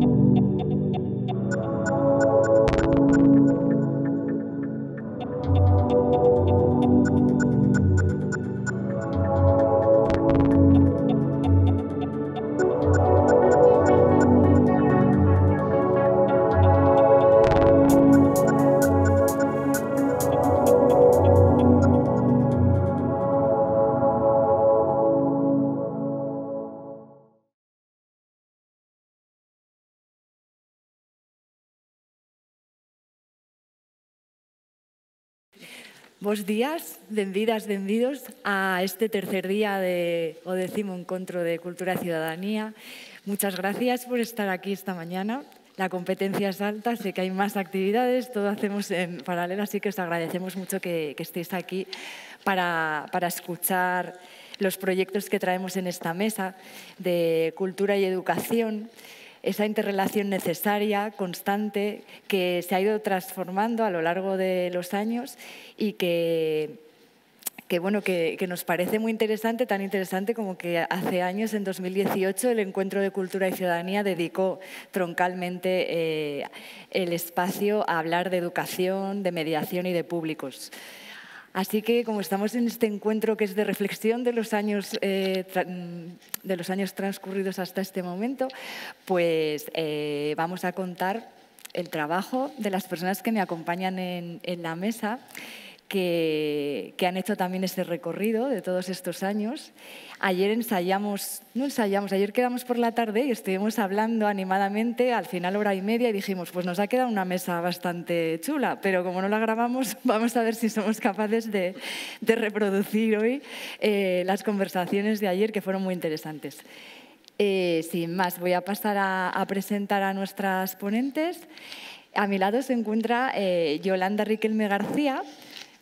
thank you días, vendidas, vendidos a este tercer día de, o décimo encontro de Cultura y Ciudadanía. Muchas gracias por estar aquí esta mañana. La competencia es alta, sé que hay más actividades, todo hacemos en paralelo, así que os agradecemos mucho que, que estéis aquí para, para escuchar los proyectos que traemos en esta mesa de cultura y educación esa interrelación necesaria, constante, que se ha ido transformando a lo largo de los años y que bueno, que, nos parece muy interesante, tan interesante como que hace años, en 2018, el Encuentro de Cultura y Ciudadanía dedicó troncalmente eh, el espacio a hablar de educación, de mediación y de públicos. Así que como estamos en este encuentro que es de reflexión de los años, eh, mm, de los años transcurridos hasta este momento, pues eh, vamos a contar el trabajo de las personas que me acompañan en la mesa que, han hecho también este recorrido de todos estos años. Ayer ensayamos, no ensayamos, ayer quedamos por la tarde y estuvimos hablando animadamente, al final hora y media, y dijimos, pues nos ha quedado una mesa bastante chula, pero como no la grabamos, vamos a ver si somos capaces de, reproducir hoy eh, las conversaciones de ayer, que fueron muy interesantes. Eh, sin más, voy a pasar a, presentar a nuestras ponentes. A mi lado se encuentra eh, Yolanda Riquelme García,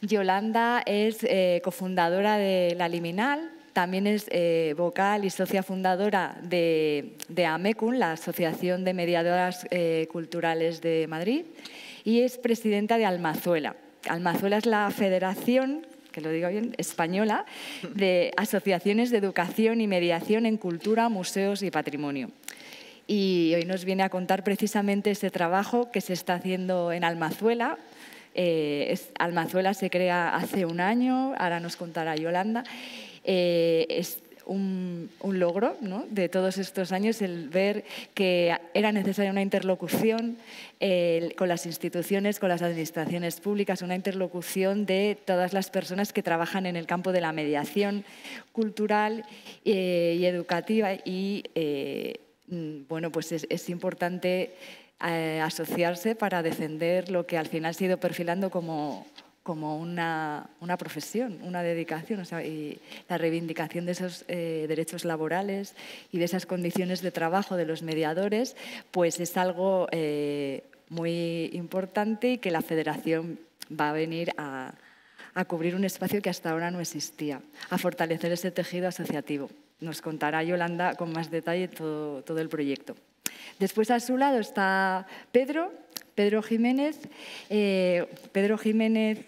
Yolanda es eh, cofundadora de La Liminal, también es eh, vocal y socia fundadora de, AMECUN, la Asociación de Mediadoras eh, Culturales de Madrid, y es presidenta de Almazuela. Almazuela es la federación que lo digo bien, española, de asociaciones de educación y mediación en cultura, museos y patrimonio. Y hoy nos viene a contar precisamente ese trabajo que se está haciendo en Almazuela eh, Almazuela se crea hace un año, ahora nos contará Yolanda. Eh, es, un, logro de todos estos años el ver que era necesaria una interlocución con las instituciones, con las administraciones públicas, una interlocución de todas las personas que trabajan en el campo de la mediación cultural eh, y educativa y mm, bueno, pues es importante eh, asociarse para defender lo que al final ha ido perfilando como, una, profesión, una dedicación, y la reivindicación de esos eh, derechos laborales y de esas condiciones de trabajo de los mediadores, pues es algo eh, muy importante y que la federación va a venir a, cubrir un espacio que hasta ahora no existía, a fortalecer ese tejido asociativo. Nos contará Yolanda con más detalle todo el proyecto. Después a su lado está Pedro, Pedro Jiménez. Eh, Pedro Jiménez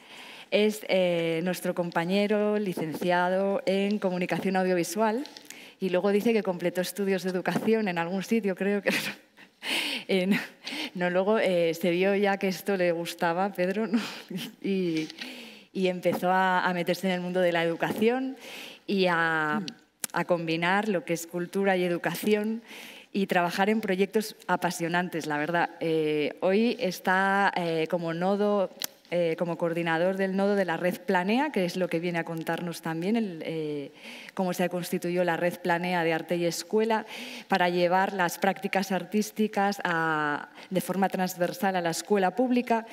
es eh, nuestro compañero licenciado en comunicación audiovisual y luego dice que completó estudios de educación en algún sitio, creo que... no, luego eh, se vio ya que esto le gustaba Pedro y, empezó a, meterse en el mundo de la educación y a combinar lo que es cultura y educación y trabajar en proyectos apasionantes, la verdad. Eh, hoy está eh, como nodo eh, como coordinador del nodo de la red Planea, que es lo que viene a contarnos también eh, cómo se constituyó la red Planea de Arte y Escuela para llevar las prácticas artísticas de forma transversal a la escuela pública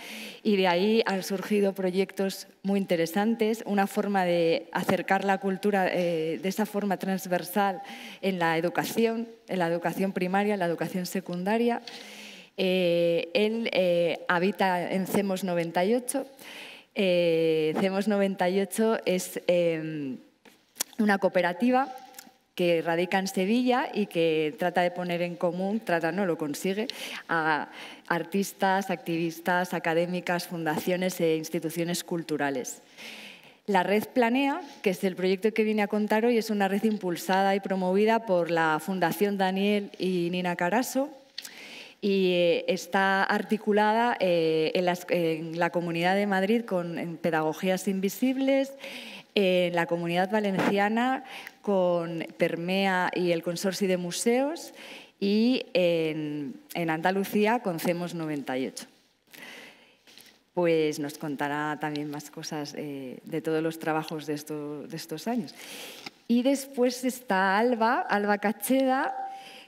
y de ahí han surgido proyectos muy interesantes, una forma de acercar la cultura eh, de esa forma transversal en la educación, en la educación primaria, en la educación secundaria. Eh, él eh, habita en CEMOS 98. Eh, CEMOS 98 es em, una cooperativa que radica en Sevilla y que trata de poner en común, trata no lo consigue, a artistas, activistas, académicas, fundaciones e instituciones culturales. La red Planea, que es el proyecto que vine a contar hoy, es una red impulsada y promovida por la Fundación Daniel y Nina Caraso, y eh, está articulada eh, en, la Comunidad de Madrid con Pedagogías Invisibles, en la Comunidad Valenciana con Permea y el Consorcio de Museos y en, Andalucía con CEMOS 98 pues nos contará también más cosas eh, de todos los trabajos de, de estos años. Y después está Alba, Alba Cacheda,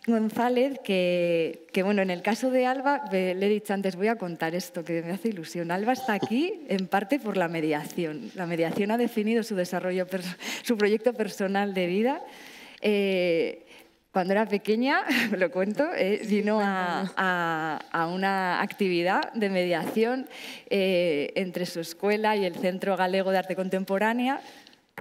González, que, bueno, en el caso de Alba, le he dicho antes, voy a contar esto que me hace ilusión. Alba está aquí en parte por la mediación. La mediación ha definido su desarrollo, su proyecto personal de vida. Eh, cuando era pequeña, lo cuento, eh, sino vino a, una actividad de mediación eh, entre su escuela y el Centro Galego de Arte Contemporánea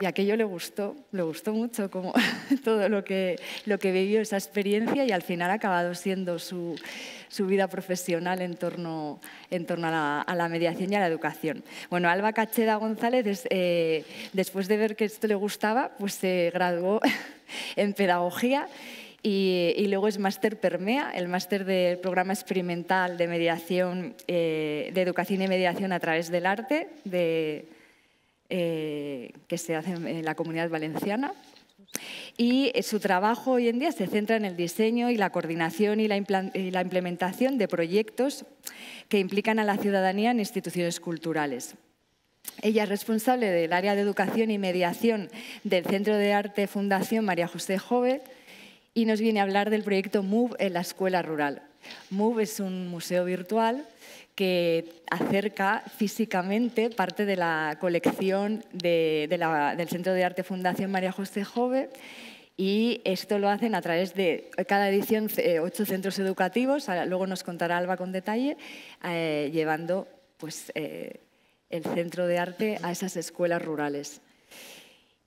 y aquello le gustó, le gustó mucho como todo lo que, lo que vivió esa experiencia y al final ha acabado siendo su, su vida profesional en torno, en torno a, la, mediación y a la educación. Bueno, Alba Cacheda González, eh, después de ver que esto le gustaba, pues se graduó en pedagogía y, luego es máster Permea, el máster del programa experimental de mediación, eh, de educación y mediación a través del arte de eh, que se hace en la comunidad valenciana. Y eh, su trabajo hoy en día se centra en el diseño y la coordinación y la, implementación de proyectos que implican a la ciudadanía en instituciones culturales. Ella es responsable del área de educación y mediación del Centro de Arte Fundación María José Jove y nos viene a hablar del proyecto MOVE en la escuela rural. MOVE es un museo virtual que acerca físicamente parte de la colección del Centro de Arte Fundación María José Jove y esto lo hacen a través de cada edición eh, ocho centros educativos, luego nos contará Alba con detalle, eh, llevando pues, eh, el centro de arte a esas escuelas rurales.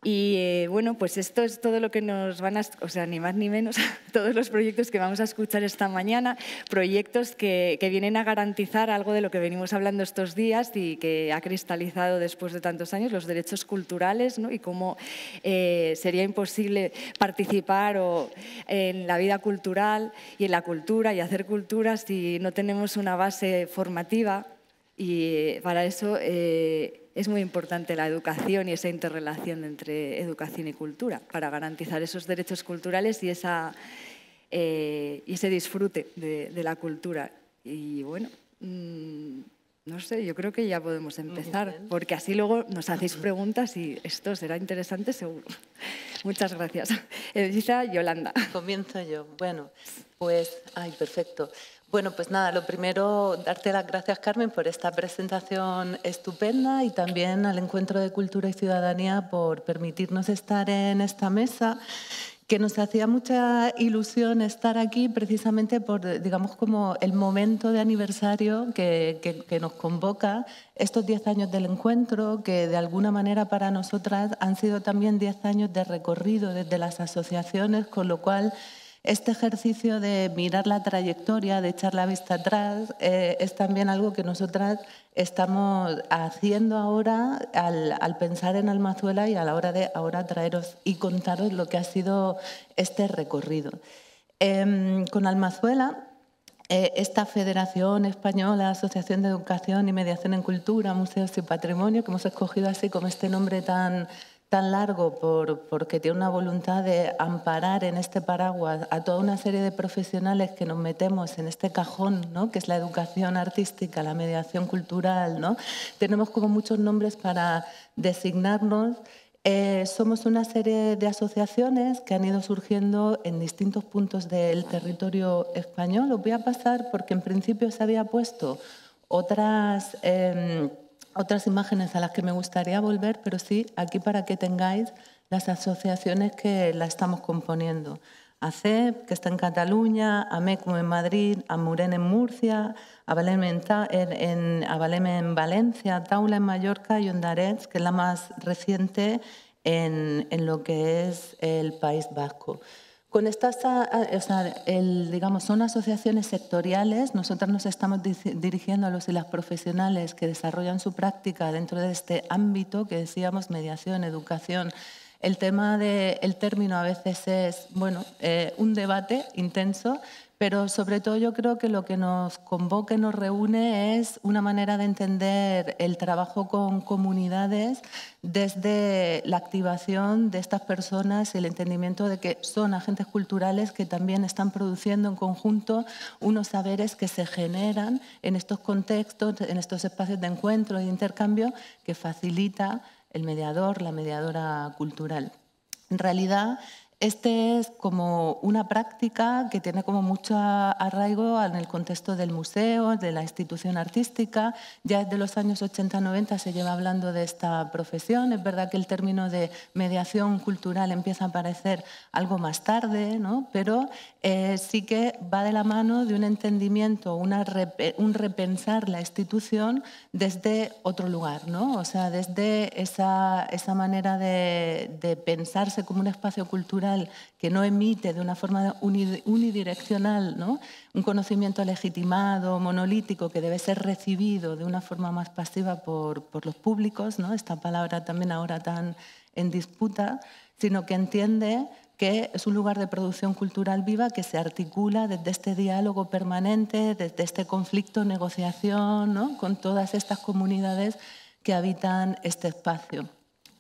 Y eh, bueno, pues esto es todo lo que nos van a, o sea, ni más ni menos, todos los proyectos que vamos a escuchar esta mañana, proyectos que, que, vienen a garantizar algo de lo que venimos hablando estos días y que ha cristalizado después de tantos años, los derechos culturales ¿no? y cómo eh, sería imposible participar o, en la vida cultural y en la cultura y hacer cultura si no tenemos una base formativa. Y eh, para eso es muy importante la educación y esa interrelación entre educación y cultura para garantizar esos derechos culturales y, esa, eh, y ese disfrute de, la cultura. Y bueno, mm, no sé, yo creo que ya podemos empezar, porque así luego nos hacéis preguntas y esto será interesante seguro. Muchas gracias. Elisa Yolanda. Comienzo yo. Bueno, pues, ay, perfecto. Bueno, pues nada, lo primero, darte las gracias, Carmen, por esta presentación estupenda y también al Encuentro de Cultura y Ciudadanía por permitirnos estar en esta mesa que nos hacía mucha ilusión estar aquí precisamente por, digamos, como el momento de aniversario que, nos convoca, estos 10 años del encuentro, que de alguna manera para nosotras han sido también 10 años de recorrido desde las asociaciones, con lo cual este ejercicio de mirar la trayectoria, de echar la vista atrás, eh, es también algo que nosotras estamos haciendo ahora al, pensar en Almazuela y a la hora de ahora traeros y contaros lo que ha sido este recorrido. Em, con Almazuela eh, esta Federación Española, Asociación de Educación y Mediación en Cultura, Museos y Patrimonio, que hemos escogido así con este nombre tan, tan largo por, porque tiene una voluntad de amparar en este paraguas a toda una serie de profesionales que nos metemos en este cajón, ¿no? que es la educación artística, la mediación cultural. ¿no? Tenemos como muchos nombres para designarnos. Eh, somos una serie de asociaciones que han ido surgiendo en distintos puntos del territorio español. Os voy a pasar porque en principio se había puesto otras... Em, otras imágenes a las que me gustaría volver, pero sí aquí para que tengáis las asociaciones que la estamos componiendo. ACEP, que está en Cataluña, MECU en Madrid, a AMUREN en Murcia, a en, en, Avalem en Valencia, Taula en Mallorca y Ondarets, que es la más reciente en, en lo que es el País Vasco. Con estas, o el, digamos, son asociaciones sectoriales. Nosotros nos estamos dirigiendo a los y las profesionales que desarrollan su práctica dentro de este ámbito que decíamos mediación, educación. El tema del término a veces es, bueno, eh, un debate intenso, pero sobre todo yo creo que lo que nos convoca y nos reúne es una manera de entender el trabajo con comunidades desde la activación de estas personas, y el entendimiento de que son agentes culturales que también están produciendo en conjunto unos saberes que se generan en estos contextos, en estos espacios de encuentro y intercambio que facilita el mediador, la mediadora cultural. En realidad, este es como una práctica que tiene como mucho arraigo en el contexto del museo, de la institución artística. Ya desde los años 80-90 se lleva hablando de esta profesión. Es verdad que el término de mediación cultural empieza a aparecer algo más tarde, pero eh, sí que va de la mano de un entendimiento, un repensar la institución desde otro lugar, o sea, desde esa, manera de pensarse como un espacio cultural que no emite de una forma unidireccional un conocimiento legitimado, monolítico, que debe ser recibido de una forma más pasiva por, los públicos, esta palabra también ahora tan en disputa, sino que entiende que es un lugar de producción cultural viva que se articula desde este diálogo permanente, desde este conflicto, negociación, con todas estas comunidades que habitan este espacio.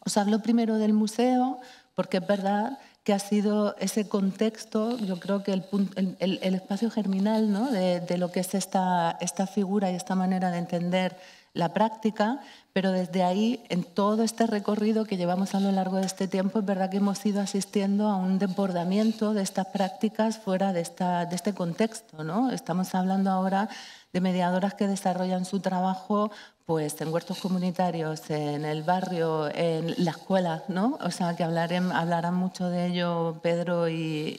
Os hablo primero del museo, porque es verdad que ha sido ese contexto, yo creo que el, espacio germinal ¿no? de, lo que es esta, figura y esta manera de entender la práctica, pero desde ahí, en todo este recorrido que llevamos a lo largo de este tiempo, es verdad que hemos ido asistiendo a un desbordamiento de estas prácticas fuera de, de este contexto. ¿no? Estamos hablando ahora de mediadoras que desarrollan su trabajo pues en huertos comunitarios, en el barrio, en la escuela, ¿no? O sea, que hablarán, mucho de ello Pedro y,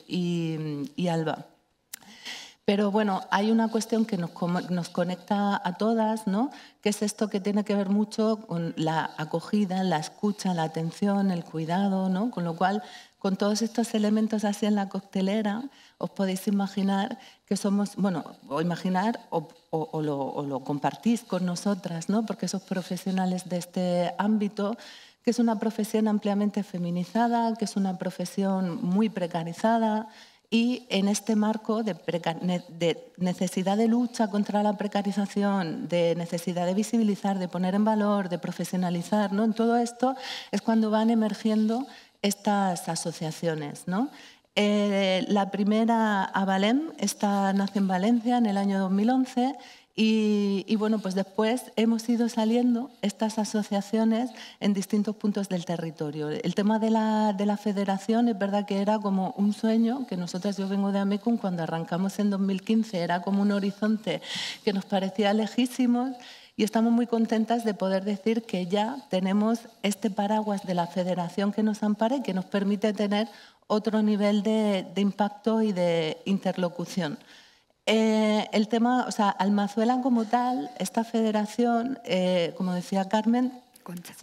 Alba. Pero bueno, hay una cuestión que nos, nos conecta a todas, ¿no? Que es esto que tiene que ver mucho con la acogida, la escucha, la atención, el cuidado, ¿no? Con lo cual con todos estos elementos así en la coctelera, os podéis imaginar que somos, bueno, o imaginar o, lo, compartís con nosotras, ¿no? Porque esos profesionales de este ámbito, que es una profesión ampliamente feminizada, que es una profesión muy precarizada y en este marco de, de necesidad de lucha contra la precarización, de necesidad de visibilizar, de poner en valor, de profesionalizar, ¿no? En todo esto es cuando van emergiendo estas asociaciones. ¿no? Eh, la primera, Avalem, está nace en Valencia en el año 2011 y, bueno, pues después hemos ido saliendo estas asociaciones en distintos puntos del territorio. El tema de la, de la federación es verdad que era como un sueño, que nosotros, yo vengo de Amécum, cuando arrancamos en 2015 era como un horizonte que nos parecía lejísimos y estamos muy contentas de poder decir que ya tenemos este paraguas de la federación que nos ampare y que nos permite tener otro nivel de, impacto y de interlocución. Eh, el tema, o sea, Almazuela como tal, esta federación, eh, como decía Carmen, Concha.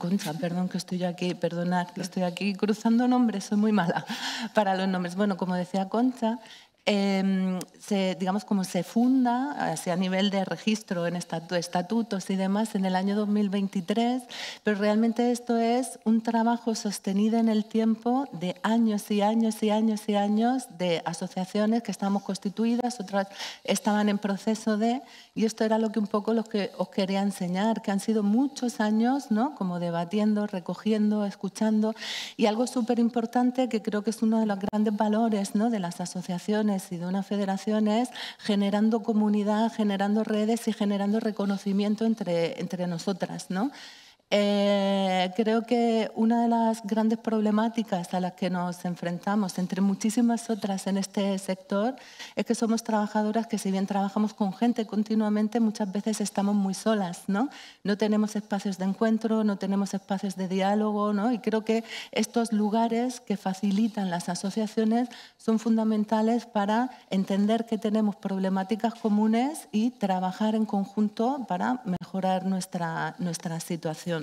Concha, perdón que estoy aquí, perdonad que estoy aquí cruzando nombres, soy muy mala para los nombres. Bueno, como decía Concha, Em, se, digamos, como se funda a nivel de registro en estatutos y demás en el año 2023, pero realmente esto es un trabajo sostenido en el tiempo de años y años y años y años de asociaciones que estamos constituidas, otras estaban en proceso de, y esto era lo que un poco los que os quería enseñar, que han sido muchos años, ¿no? Como debatiendo, recogiendo, escuchando, y algo súper importante que creo que es uno de los grandes valores, ¿no? De las asociaciones y de una federación es generando comunidad, generando redes y generando reconocimiento entre, entre nosotras, ¿no? Eh, creo que una de las grandes problemáticas a las que nos enfrentamos, entre muchísimas otras en este sector, es que somos trabajadoras que si bien trabajamos con gente continuamente, muchas veces estamos muy solas, ¿no? No tenemos espacios de encuentro, no tenemos espacios de diálogo, ¿no? Y creo que estos lugares que facilitan las asociaciones son fundamentales para entender que tenemos problemáticas comunes y trabajar en conjunto para mejorar nuestra, nuestra situación.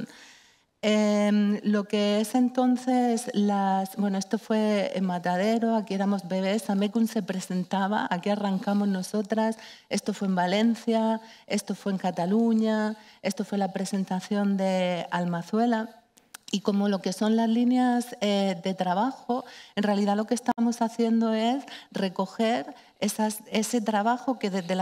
Em, lo que es entonces las... Bueno, esto fue en Matadero, aquí éramos bebés, Amecun se presentaba, aquí arrancamos nosotras, esto fue en Valencia, esto fue en Cataluña, esto fue la presentación de Almazuela. Y como lo que son las líneas eh, de trabajo, en realidad lo que estamos haciendo es recoger ese trabajo que desde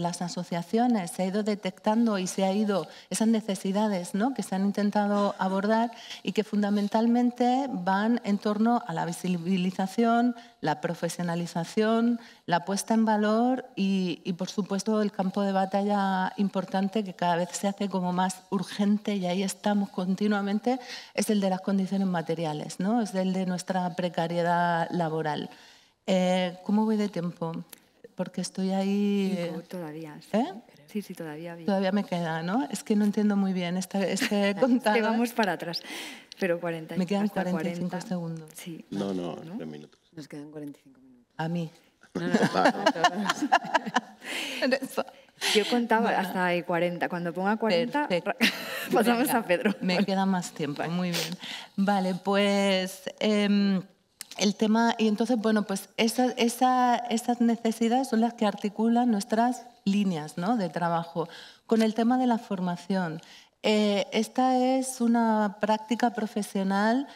las, asociaciones se ha ido detectando y se ha ido, esas necesidades que se han intentado abordar y que fundamentalmente van en torno a la visibilización, la profesionalización, la puesta en valor y, por supuesto el campo de batalla importante que cada vez se hace como más urgente y ahí estamos continuamente, es el de las condiciones materiales, es el de nuestra precariedad laboral. Eh, ¿Cómo voy de tiempo? Porque estoy ahí... Eh, todavía. Sí, ¿Eh? sí, sí, todavía. Todavía me queda, ¿no? Es que no entiendo muy bien este, este vamos para atrás, pero 40 Me quedan 45 segundos. Sí. No, no, no, minutos. Nos quedan 45 minutos. A mí. No, no, Yo contaba hasta ahí 40. Cuando ponga 40, pasamos a Pedro. Me queda más tiempo, muy bien. Vale, pues... Em, el tema, y entonces, bueno, pues esas necesidades son las que articulan nuestras líneas de trabajo. Con el tema de la formación, eh, esta es una práctica profesional,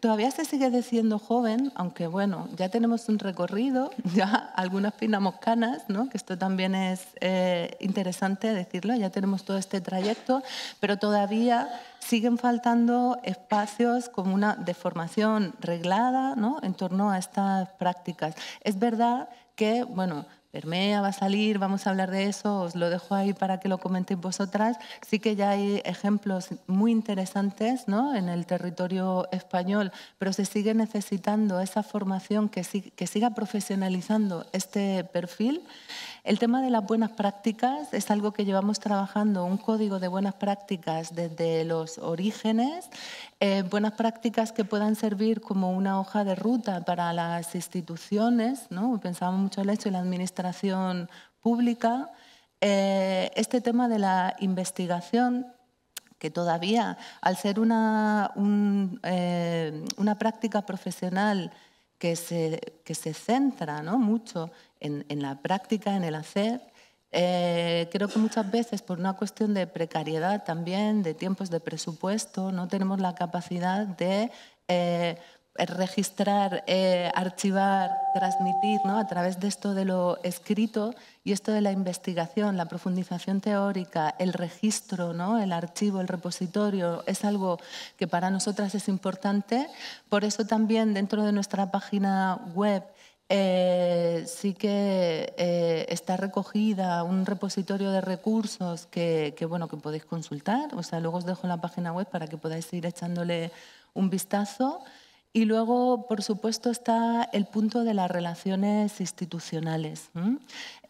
todavía se sigue diciendo joven, aunque bueno, ya tenemos un recorrido, ya algunas pinamos canas, que esto también es eh, interesante decirlo, ya tenemos todo este trayecto, pero todavía siguen faltando espacios como una deformación reglada en torno a estas prácticas. Es verdad que, bueno, Permea va a salir, vamos a hablar de eso, os lo dejo ahí para que lo comentéis vosotras. Sí que ya hay ejemplos muy interesantes ¿no? en el territorio español, pero se sigue necesitando esa formación que siga profesionalizando este perfil. El tema de las buenas prácticas es algo que llevamos trabajando, un código de buenas prácticas desde los orígenes, eh, buenas prácticas que puedan servir como una hoja de ruta para las instituciones, pensamos mucho en hecho en la administración pública, eh, este tema de la investigación que todavía, al ser una, eh, una práctica profesional que se, que se centra mucho en, la práctica, en el hacer. Eh, creo que muchas veces por una cuestión de precariedad también, de tiempos de presupuesto, no tenemos la capacidad de eh, registrar, eh, archivar, transmitir ¿no? a través de esto de lo escrito y esto de la investigación, la profundización teórica, el registro, ¿no? el archivo, el repositorio, es algo que para nosotras es importante. Por eso también dentro de nuestra página web eh, sí que eh, está recogida un repositorio de recursos que, bueno, que podéis consultar. O sea, luego os dejo la página web para que podáis ir echándole un vistazo. Y luego, por supuesto, está el punto de las relaciones institucionales.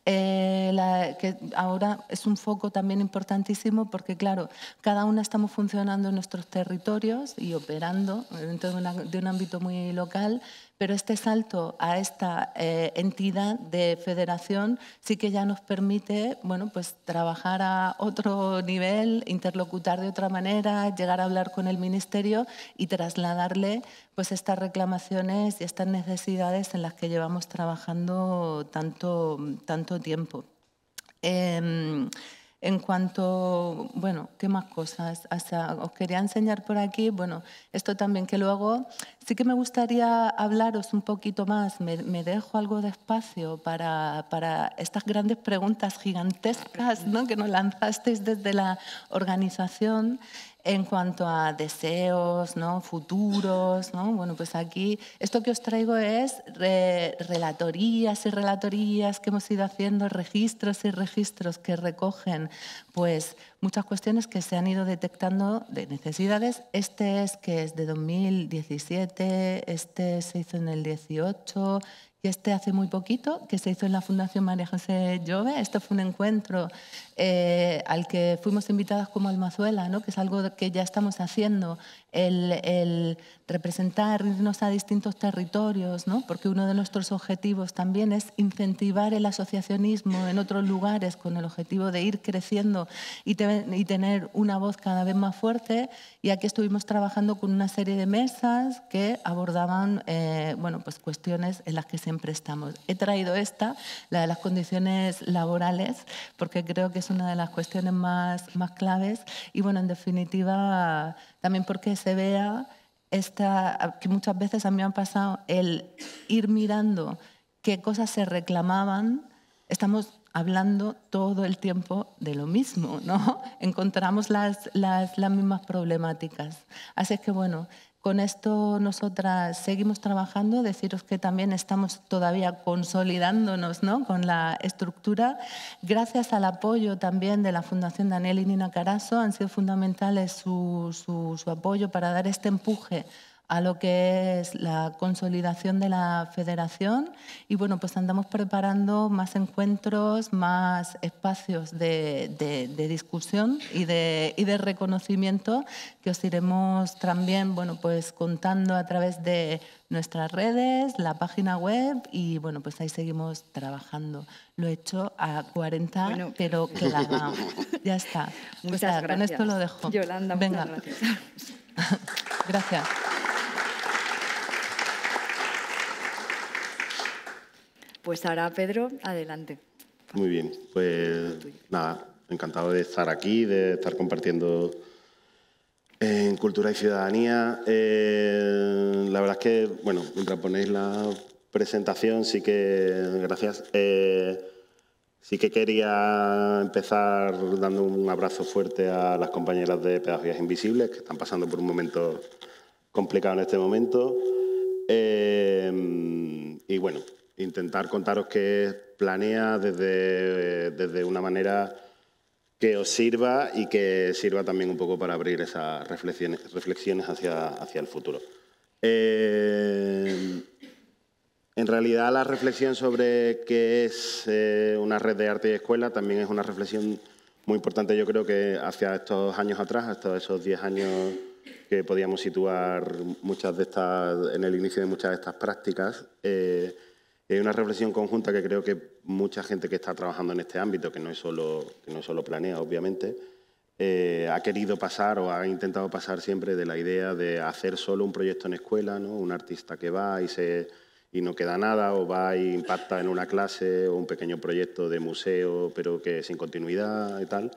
Eh, que ahora es un foco también importantísimo porque, claro, cada una estamos funcionando en nuestros territorios y operando dentro de un ámbito muy local, pero este salto a esta eh, entidad de federación sí que ya nos permite bueno, pues, trabajar a otro nivel, interlocutar de otra manera, llegar a hablar con el Ministerio y trasladarle pues, estas reclamaciones y estas necesidades en las que llevamos trabajando tanto, tanto tiempo. Em, en cuanto, bueno, ¿qué más cosas? O os quería enseñar por aquí, bueno, esto también que luego Sí que me gustaría hablaros un poquito más, me, dejo algo de espacio para, para, estas grandes preguntas gigantescas ¿no? que nos lanzasteis desde la organización en cuanto a deseos, futuros. Bueno, pues aquí esto que os traigo es relatorías y relatorías que hemos ido haciendo, registros y registros que recogen pues, muchas cuestiones que se han ido detectando de necesidades. Este es que es de 2017, este se hizo en el 18 y este hace muy poquito, que se hizo en la Fundación María José Llove. Esto fue un encuentro eh, al que fuimos invitadas como Almazuela, ¿no? que es algo que ya estamos haciendo, el, el a distintos territorios, ¿no? porque uno de nuestros objetivos también es incentivar el asociacionismo en otros lugares con el objetivo de ir creciendo y, y tener una voz cada vez más fuerte. Y aquí estuvimos trabajando con una serie de mesas que abordaban eh, bueno, pues cuestiones en las que se estamos. He traído esta, la de las condiciones laborales, porque creo que es una de las cuestiones más, más claves y, bueno, en definitiva, también porque se vea esta, que muchas veces a mí me ha pasado el ir mirando qué cosas se reclamaban, estamos hablando todo el tiempo de lo mismo, ¿no? Encontramos las, las, las mismas problemáticas. Así es que, bueno, con esto nosotras seguimos trabajando, deciros que también estamos todavía consolidándonos con la estructura. Gracias al apoyo también de la Fundación Daniel y Nina Caraso han sido fundamentales su, su apoyo para dar este empuje a lo que es la consolidación de la federación y bueno, pues andamos preparando más encuentros, más espacios de, discusión y de, reconocimiento que os iremos también bueno, pues contando a través de nuestras redes, la página web y bueno, pues ahí seguimos trabajando. Lo he hecho a 40, pero que Ya está. Con esto lo dejo. Yolanda, Venga. gracias. Gracias. Pues ahora, Pedro, adelante. Muy bien, pues nada, encantado de estar aquí, de estar compartiendo eh, en Cultura y Ciudadanía. Eh, la verdad es que, bueno, mientras ponéis la presentación, sí que, gracias, eh, Sí que quería empezar dando un abrazo fuerte a las compañeras de Pedagogías Invisibles, que están pasando por un momento complicado en este momento. Eh, y bueno, intentar contaros qué planea desde, desde una manera que os sirva y que sirva también un poco para abrir esas reflexiones, reflexiones hacia, hacia el futuro. Eh, en realidad la reflexión sobre qué es eh, una red de arte y escuela también es una reflexión muy importante yo creo que hacia estos años atrás, hasta esos 10 años que podíamos situar muchas de estas, en el inicio de muchas de estas prácticas, eh, es una reflexión conjunta que creo que mucha gente que está trabajando en este ámbito, que no es solo, que no es solo planea, obviamente, eh, ha querido pasar o ha intentado pasar siempre de la idea de hacer solo un proyecto en escuela, ¿no? un artista que va y se y no queda nada, o va y impacta en una clase o un pequeño proyecto de museo, pero que sin continuidad y tal,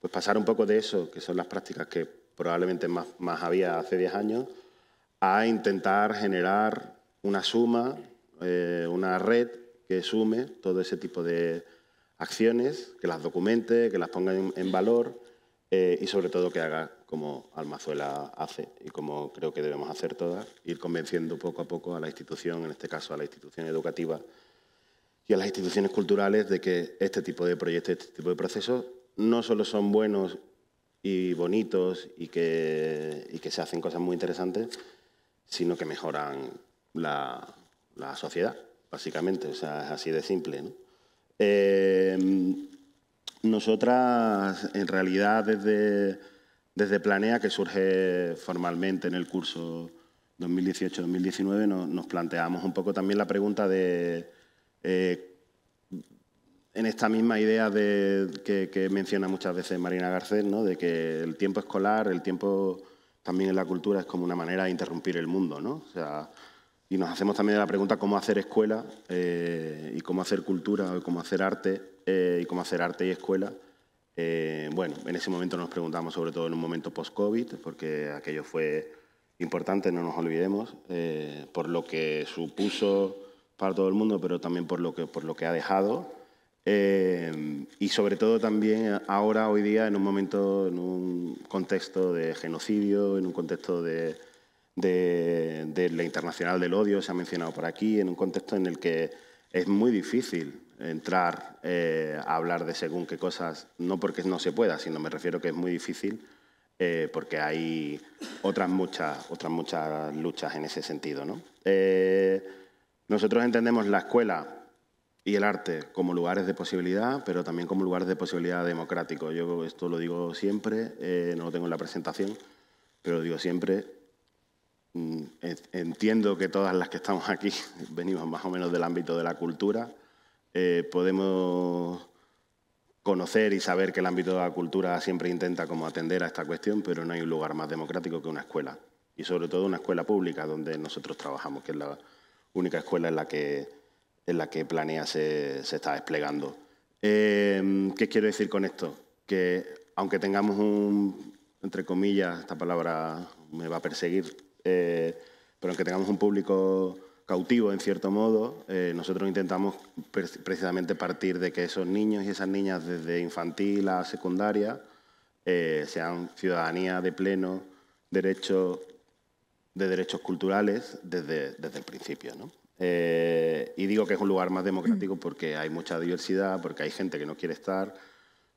pues pasar un poco de eso, que son las prácticas que probablemente más, más había hace 10 años, a intentar generar una suma, eh, una red que sume todo ese tipo de acciones, que las documente, que las ponga en, valor eh, y sobre todo que haga como Almazuela hace y como creo que debemos hacer todas, ir convenciendo poco a poco a la institución, en este caso a la institución educativa y a las instituciones culturales, de que este tipo de proyectos, este tipo de procesos no solo son buenos y bonitos y que, que se hacen cosas muy interesantes, sino que mejoran la, sociedad, básicamente. O sea, es así de simple. Eh, nosotras, en realidad, desde desde Planea, que surge formalmente en el curso 2018-2019, nos planteamos un poco también la pregunta de, eh, en esta misma idea que, menciona muchas veces Marina Garcés, de que el tiempo escolar, el tiempo también en la cultura es como una manera de interrumpir el mundo. y nos hacemos también la pregunta cómo hacer escuela eh, y cómo hacer cultura, cómo hacer arte eh, y cómo hacer arte y escuela eh, bueno, en ese momento nos preguntamos, sobre todo en un momento post-COVID, porque aquello fue importante, no nos olvidemos, eh, por lo que supuso para todo el mundo, pero también por lo que, por lo que ha dejado. Eh, y sobre todo también ahora, hoy día, en un momento, en un contexto de genocidio, en un contexto de la internacional del odio, se ha mencionado por aquí, en un contexto en el que es muy difícil entrar eh, a hablar de según qué cosas, no porque no se pueda, sino me refiero que es muy difícil eh, porque hay otras muchas, otras muchas luchas en ese sentido. ¿no? Eh, nosotros entendemos la escuela y el arte como lugares de posibilidad, pero también como lugares de posibilidad democrático. Yo esto lo digo siempre, no lo tengo en la presentación, pero lo digo siempre. Mm, entiendo que todas las que estamos aquí venimos más o menos del ámbito de la cultura, eh, podemos conocer y saber que el ámbito de la cultura siempre intenta como atender a esta cuestión, pero no hay un lugar más democrático que una escuela, y sobre todo una escuela pública donde nosotros trabajamos, que es la única escuela en la que, en la que Planea se, está desplegando. Eh, ¿Qué quiero decir con esto? Que aunque tengamos un, entre comillas, esta palabra me va a perseguir, eh, pero aunque tengamos un público cautivo, en cierto modo, eh, nosotros intentamos precisamente partir de que esos niños y esas niñas desde infantil a secundaria eh, sean ciudadanía de pleno derecho, de derechos culturales desde, el principio. Eh, y digo que es un lugar más democrático mm. porque hay mucha diversidad, porque hay gente que no quiere estar,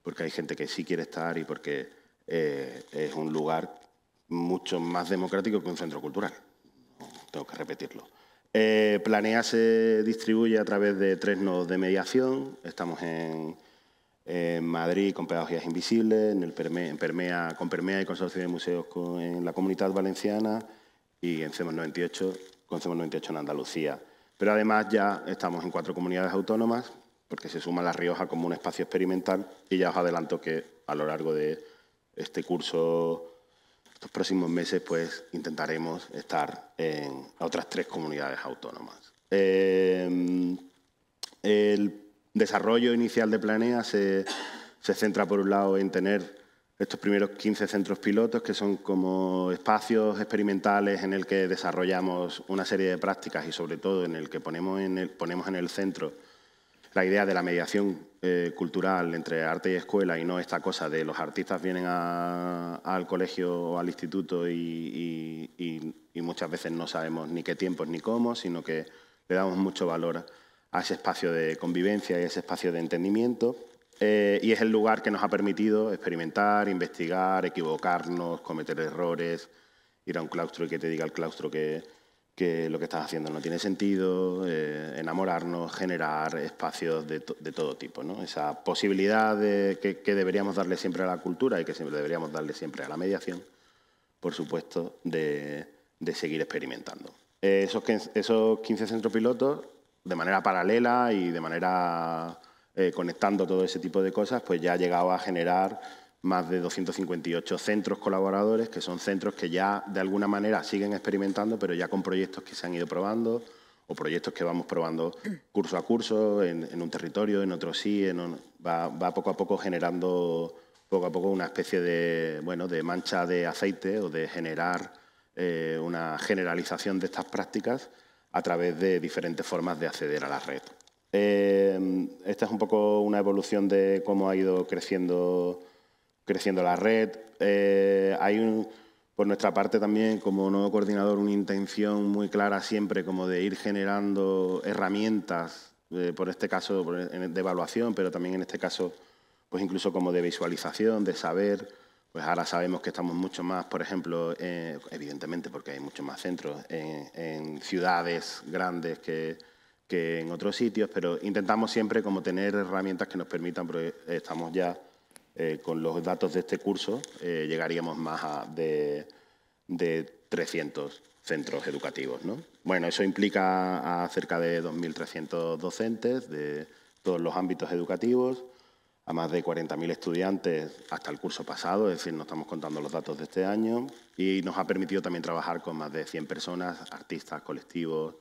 porque hay gente que sí quiere estar y porque es un lugar mucho más democrático que un centro cultural. Tengo que repetirlo. Eh, planea se distribuye a través de tres nodos de mediación. Estamos en, Madrid con Pedagogías Invisibles, en Permea, con Permea y Consorcio de Museos en la Comunidad Valenciana y en CEMOS 98, con CEMOS 98 en Andalucía. Pero además ya estamos en cuatro comunidades autónomas, porque se suma La Rioja como un espacio experimental y ya os adelanto que a lo largo de este curso estos próximos meses pues intentaremos estar en otras tres comunidades autónomas. Eh, el desarrollo inicial de Planea se, centra por un lado en tener estos primeros 15 centros pilotos que son como espacios experimentales en el que desarrollamos una serie de prácticas y sobre todo en el que ponemos en el centro la idea de la mediación eh, cultural entre arte y escuela y no esta cosa de los artistas vienen al colegio o al instituto y, muchas veces no sabemos ni qué tiempos ni cómo, sino que le damos mucho valor a ese espacio de convivencia y ese espacio de entendimiento. Eh, y es el lugar que nos ha permitido experimentar, investigar, equivocarnos, cometer errores, ir a un claustro y que te diga el claustro que que lo que estás haciendo no tiene sentido, eh, enamorarnos, generar espacios de, todo tipo. Esa posibilidad que, deberíamos darle siempre a la cultura y que deberíamos darle siempre a la mediación, por supuesto, de, seguir experimentando. Eh, esos, esos 15 centropilotos, pilotos, de manera paralela y de manera eh, conectando todo ese tipo de cosas, pues ya ha llegado a generar más de 258 centros colaboradores, que son centros que ya de alguna manera siguen experimentando, pero ya con proyectos que se han ido probando o proyectos que vamos probando curso a curso, en, un territorio, en otro sí, va, poco a poco generando poco a poco una especie de, bueno, de mancha de aceite o de generar eh, una generalización de estas prácticas a través de diferentes formas de acceder a la red. Eh, esta es un poco una evolución de cómo ha ido creciendo creciendo la red. Eh, hay por nuestra parte también, como nuevo coordinador, una intención muy clara siempre como de ir generando herramientas, eh, por este caso de evaluación, pero también en este caso, pues incluso como de visualización, de saber. Pues ahora sabemos que estamos mucho más, por ejemplo, eh, evidentemente porque hay muchos más centros en, ciudades grandes que, que en otros sitios, pero intentamos siempre como tener herramientas que nos permitan, porque estamos ya eh, con los datos de este curso eh, llegaríamos más de, 300 centros educativos. Bueno, eso implica a cerca de 2.300 docentes de todos los ámbitos educativos, a más de 40.000 estudiantes hasta el curso pasado, es decir, no estamos contando los datos de este año, y nos ha permitido también trabajar con más de 100 personas, artistas, colectivos,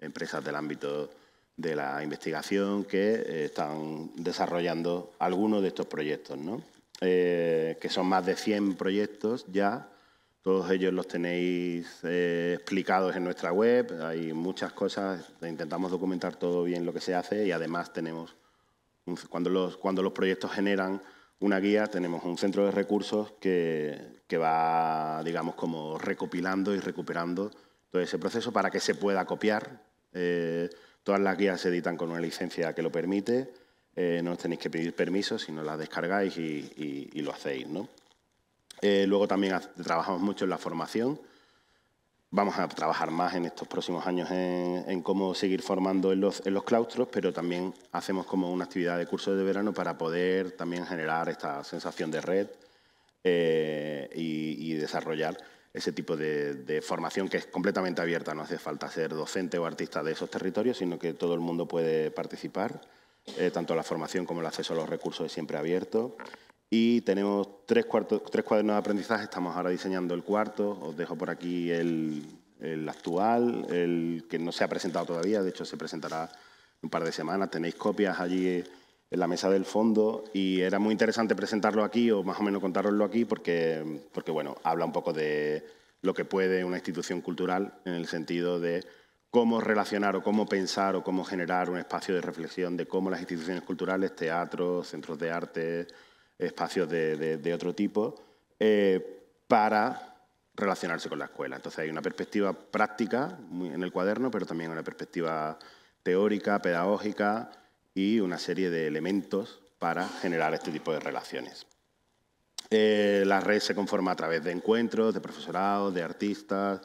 empresas del ámbito de la investigación que eh, están desarrollando algunos de estos proyectos, ¿no? Eh, que son más de 100 proyectos ya. Todos ellos los tenéis eh, explicados en nuestra web. Hay muchas cosas. Intentamos documentar todo bien lo que se hace y además tenemos, cuando, los, cuando los proyectos generan una guía, tenemos un centro de recursos que, que va, digamos, como recopilando y recuperando todo ese proceso para que se pueda copiar. Todas las guías se editan con una licencia que lo permite. Eh, no os tenéis que pedir permiso, sino las descargáis y, lo hacéis. Eh, luego también trabajamos mucho en la formación. Vamos a trabajar más en estos próximos años en, cómo seguir formando en los, claustros, pero también hacemos como una actividad de curso de verano para poder también generar esta sensación de red eh, y desarrollar ese tipo de, formación que es completamente abierta, no hace falta ser docente o artista de esos territorios, sino que todo el mundo puede participar, eh, tanto la formación como el acceso a los recursos es siempre abierto. Y tenemos tres, cuartos, tres cuadernos de aprendizaje, estamos ahora diseñando el cuarto, os dejo por aquí el, el actual, el que no se ha presentado todavía, de hecho se presentará en un par de semanas, tenéis copias allí eh, en la mesa del fondo y era muy interesante presentarlo aquí o más o menos contároslo aquí porque, bueno, habla un poco de lo que puede una institución cultural en el sentido de cómo relacionar o cómo pensar o cómo generar un espacio de reflexión de cómo las instituciones culturales, teatros, centros de arte, espacios de, otro tipo, eh, para relacionarse con la escuela. Entonces hay una perspectiva práctica en el cuaderno, pero también una perspectiva teórica, pedagógica, y una serie de elementos para generar este tipo de relaciones. Eh, la red se conforma a través de encuentros, de profesorados, de artistas.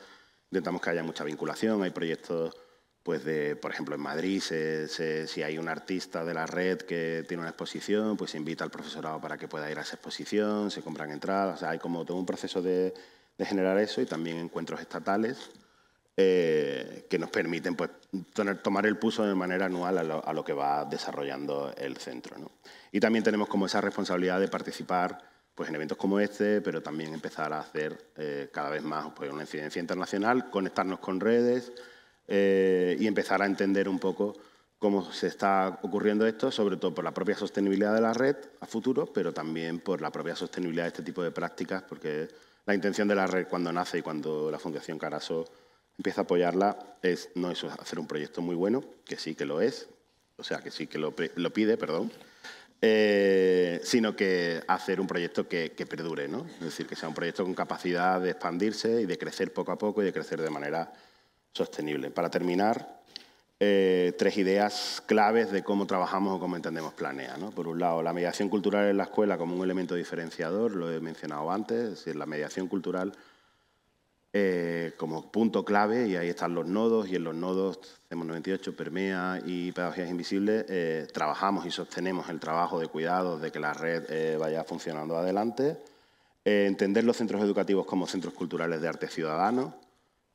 Intentamos que haya mucha vinculación. Hay proyectos, pues de, por ejemplo, en Madrid, si hay un artista de la red que tiene una exposición, pues se invita al profesorado para que pueda ir a esa exposición, se compran entradas. hay como todo un proceso de, de generar eso y también encuentros estatales. Eh, que nos permiten pues, tomar el pulso de manera anual a lo, que va desarrollando el centro. ¿no? Y también tenemos como esa responsabilidad de participar pues, en eventos como este, pero también empezar a hacer eh, cada vez más pues, una incidencia internacional, conectarnos con redes eh, y empezar a entender un poco cómo se está ocurriendo esto, sobre todo por la propia sostenibilidad de la red a futuro, pero también por la propia sostenibilidad de este tipo de prácticas, porque la intención de la red cuando nace y cuando la Fundación Caraso empieza a apoyarla, es, no es hacer un proyecto muy bueno, que sí que lo es, o sea, que sí que lo, lo pide, perdón, eh, sino que hacer un proyecto que, que, perdure, ¿no? Es decir, que sea un proyecto con capacidad de expandirse y de crecer poco a poco y de crecer de manera sostenible. Para terminar, eh, tres ideas claves de cómo trabajamos o cómo entendemos Planea. ¿no? Por un lado, la mediación cultural en la escuela como un elemento diferenciador, lo he mencionado antes, es decir, la mediación cultural eh, como punto clave, y ahí están los nodos, y en los nodos tenemos 98 Permea y Pedagogías Invisibles, eh, trabajamos y sostenemos el trabajo de cuidados de que la red eh, vaya funcionando adelante, entender los centros educativos como centros culturales de arte ciudadano,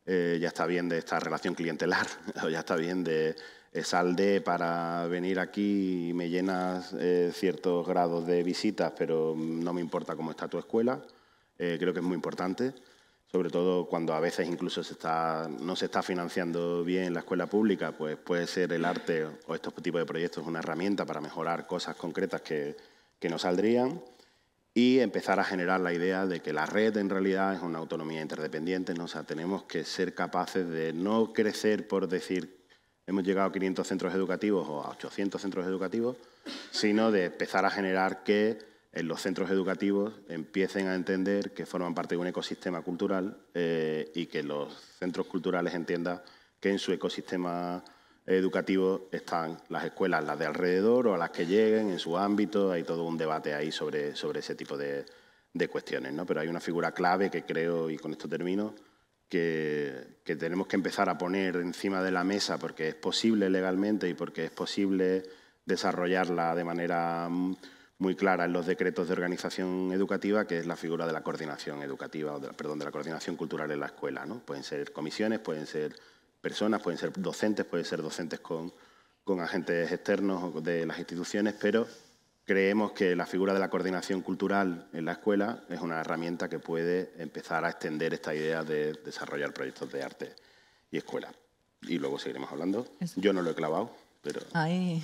ya está bien de esta relación clientelar, ya está bien de sal de para venir aquí y me llenas ciertos grados de visitas, pero no me importa cómo está tu escuela, creo que es muy importante sobre todo cuando a veces incluso no se está financiando bien la escuela pública, pues puede ser el arte o estos tipos de proyectos una herramienta para mejorar cosas concretas que, que no saldrían y empezar a generar la idea de que la red en realidad es una autonomía interdependiente, ¿no? o sea, tenemos que ser capaces de no crecer por decir hemos llegado a 500 centros educativos o a 800 centros educativos, sino de empezar a generar que en los centros educativos empiecen a entender que forman parte de un ecosistema cultural eh, y que los centros culturales entiendan que en su ecosistema educativo están las escuelas, las de alrededor o a las que lleguen en su ámbito. Hay todo un debate ahí sobre, sobre ese tipo de, cuestiones. Pero hay una figura clave que creo, y con esto termino, que, que, tenemos que empezar a poner encima de la mesa porque es posible legalmente y porque es posible desarrollarla de manera mm, muy clara en los decretos de organización educativa, que es la figura de la coordinación educativa, perdón, de la coordinación cultural en la escuela. ¿no? Pueden ser comisiones, pueden ser personas, pueden ser docentes, pueden ser docentes con, con agentes externos de las instituciones, pero creemos que la figura de la coordinación cultural en la escuela es una herramienta que puede empezar a extender esta idea de desarrollar proyectos de arte y escuela. Y luego seguiremos hablando. Yo no lo he clavado pero...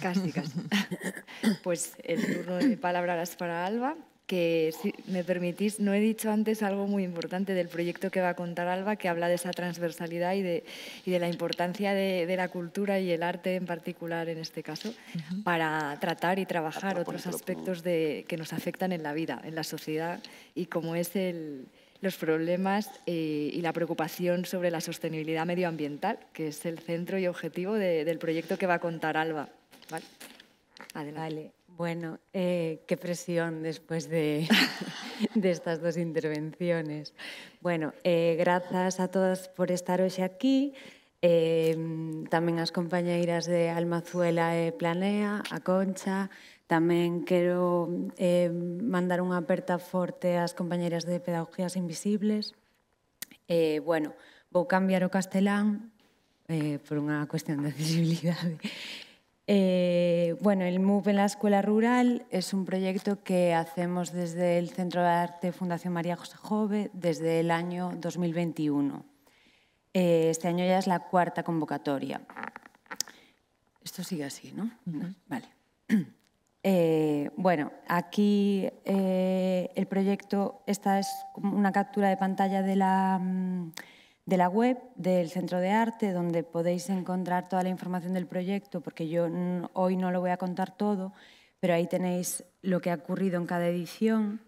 Casi, casi. Pues el turno de palabra para Alba, que si me permitís, no he dicho antes algo muy importante del proyecto que va a contar Alba, que habla de esa transversalidad y de, de la importancia de, la cultura y el arte en particular en este caso, para tratar y trabajar otros aspectos de, que nos afectan en la vida, en la sociedad, y como es el, los problemas eh, y la preocupación sobre la sostenibilidad medioambiental, que es el centro y objetivo del proyecto que va a contar Alba. ¿Vale? Bueno, eh, qué presión después de, estas dos intervenciones. Bueno, eh, gracias a todas por estar hoy aquí. También a las compañeras de Almazuela e Planea, a Concha, Tamén quero eh, mandar unha aperta forte ás compañeras de Pedagogías Invisibles. Eh, bueno, vou cambiar o castelán eh, por unha cuestión de accesibilidade. Eh, bueno, el MUP en la Escuela Rural es un proyecto que hacemos desde el Centro de Arte Fundación María José Jove desde el año 2021. Eh, este año ya es la cuarta convocatoria. Esto sigue así, ¿no? Uh -huh. Vale. Eh, bueno, aquí eh, el proyecto, esta es una captura de pantalla mm, de la, web del Centro de Arte, donde podéis encontrar toda la información del proyecto, porque yo hoy no lo voy a contar todo, pero ahí tenéis lo que ha ocurrido en cada edición.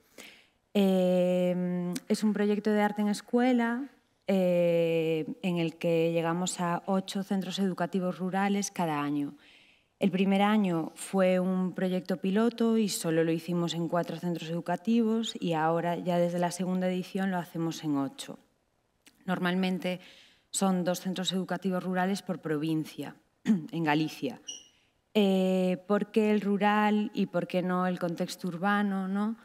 Em, es un proyecto de arte en escuela eh, en el que llegamos a ocho centros educativos rurales cada año. El primer año fue un proyecto piloto y solo lo hicimos en cuatro centros educativos y ahora ya desde la segunda edición lo hacemos en ocho. Normalmente son dos centros educativos rurales por provincia, en Galicia. Eh, ¿Por qué el rural y por qué no el contexto urbano? ¿no?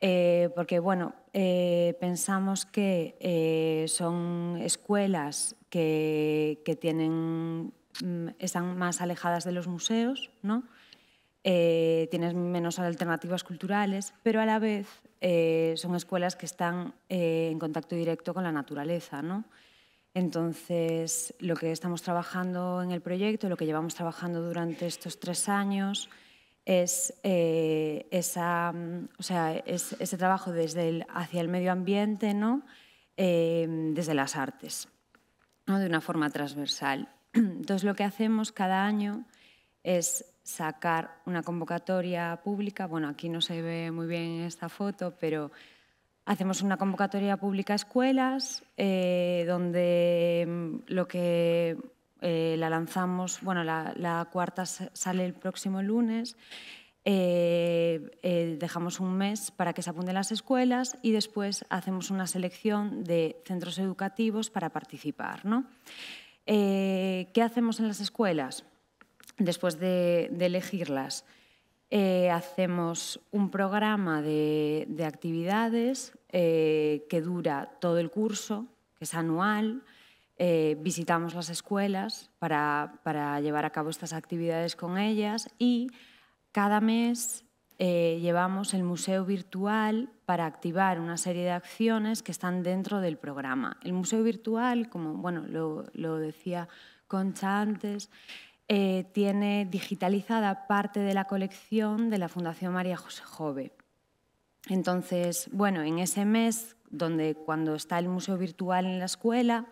Eh, porque bueno, eh, pensamos que son escuelas que, que tienen Mm, están más alejadas de los museos, ¿no? Eh, tienes menos alternativas culturales, pero a la vez eh, son escuelas que están eh, en contacto directo con la naturaleza. ¿no? Entonces, lo que estamos trabajando en el proyecto, lo que llevamos trabajando durante estos tres años, es, esa, mm, o sea, ese trabajo desde el, hacia el medio ambiente, ¿no? desde las artes, ¿no? de una forma transversal. Entonces lo que hacemos cada año es sacar una convocatoria pública. Bueno, aquí no se ve muy bien esta foto, pero hacemos una convocatoria pública a escuelas eh, donde mm, lo que eh, la lanzamos, bueno, la, cuarta sale el próximo lunes. Eh, dejamos un mes para que se apunten las escuelas y después hacemos una selección de centros educativos para participar. ¿no? Eh, ¿Qué hacemos en las escuelas después de, elegirlas? Eh, hacemos un programa de, actividades eh, que dura todo el curso, que es anual. visitamos las escuelas para llevar a cabo estas actividades con ellas y cada mes eh, llevamos el museo virtual para activar una serie de acciones que están dentro del programa. El museo virtual, como bueno, lo, lo decía Concha antes, eh, tiene digitalizada parte de la colección de la Fundación María José Jove. Entonces, bueno, en ese mes, donde cuando está el museo virtual en la escuela,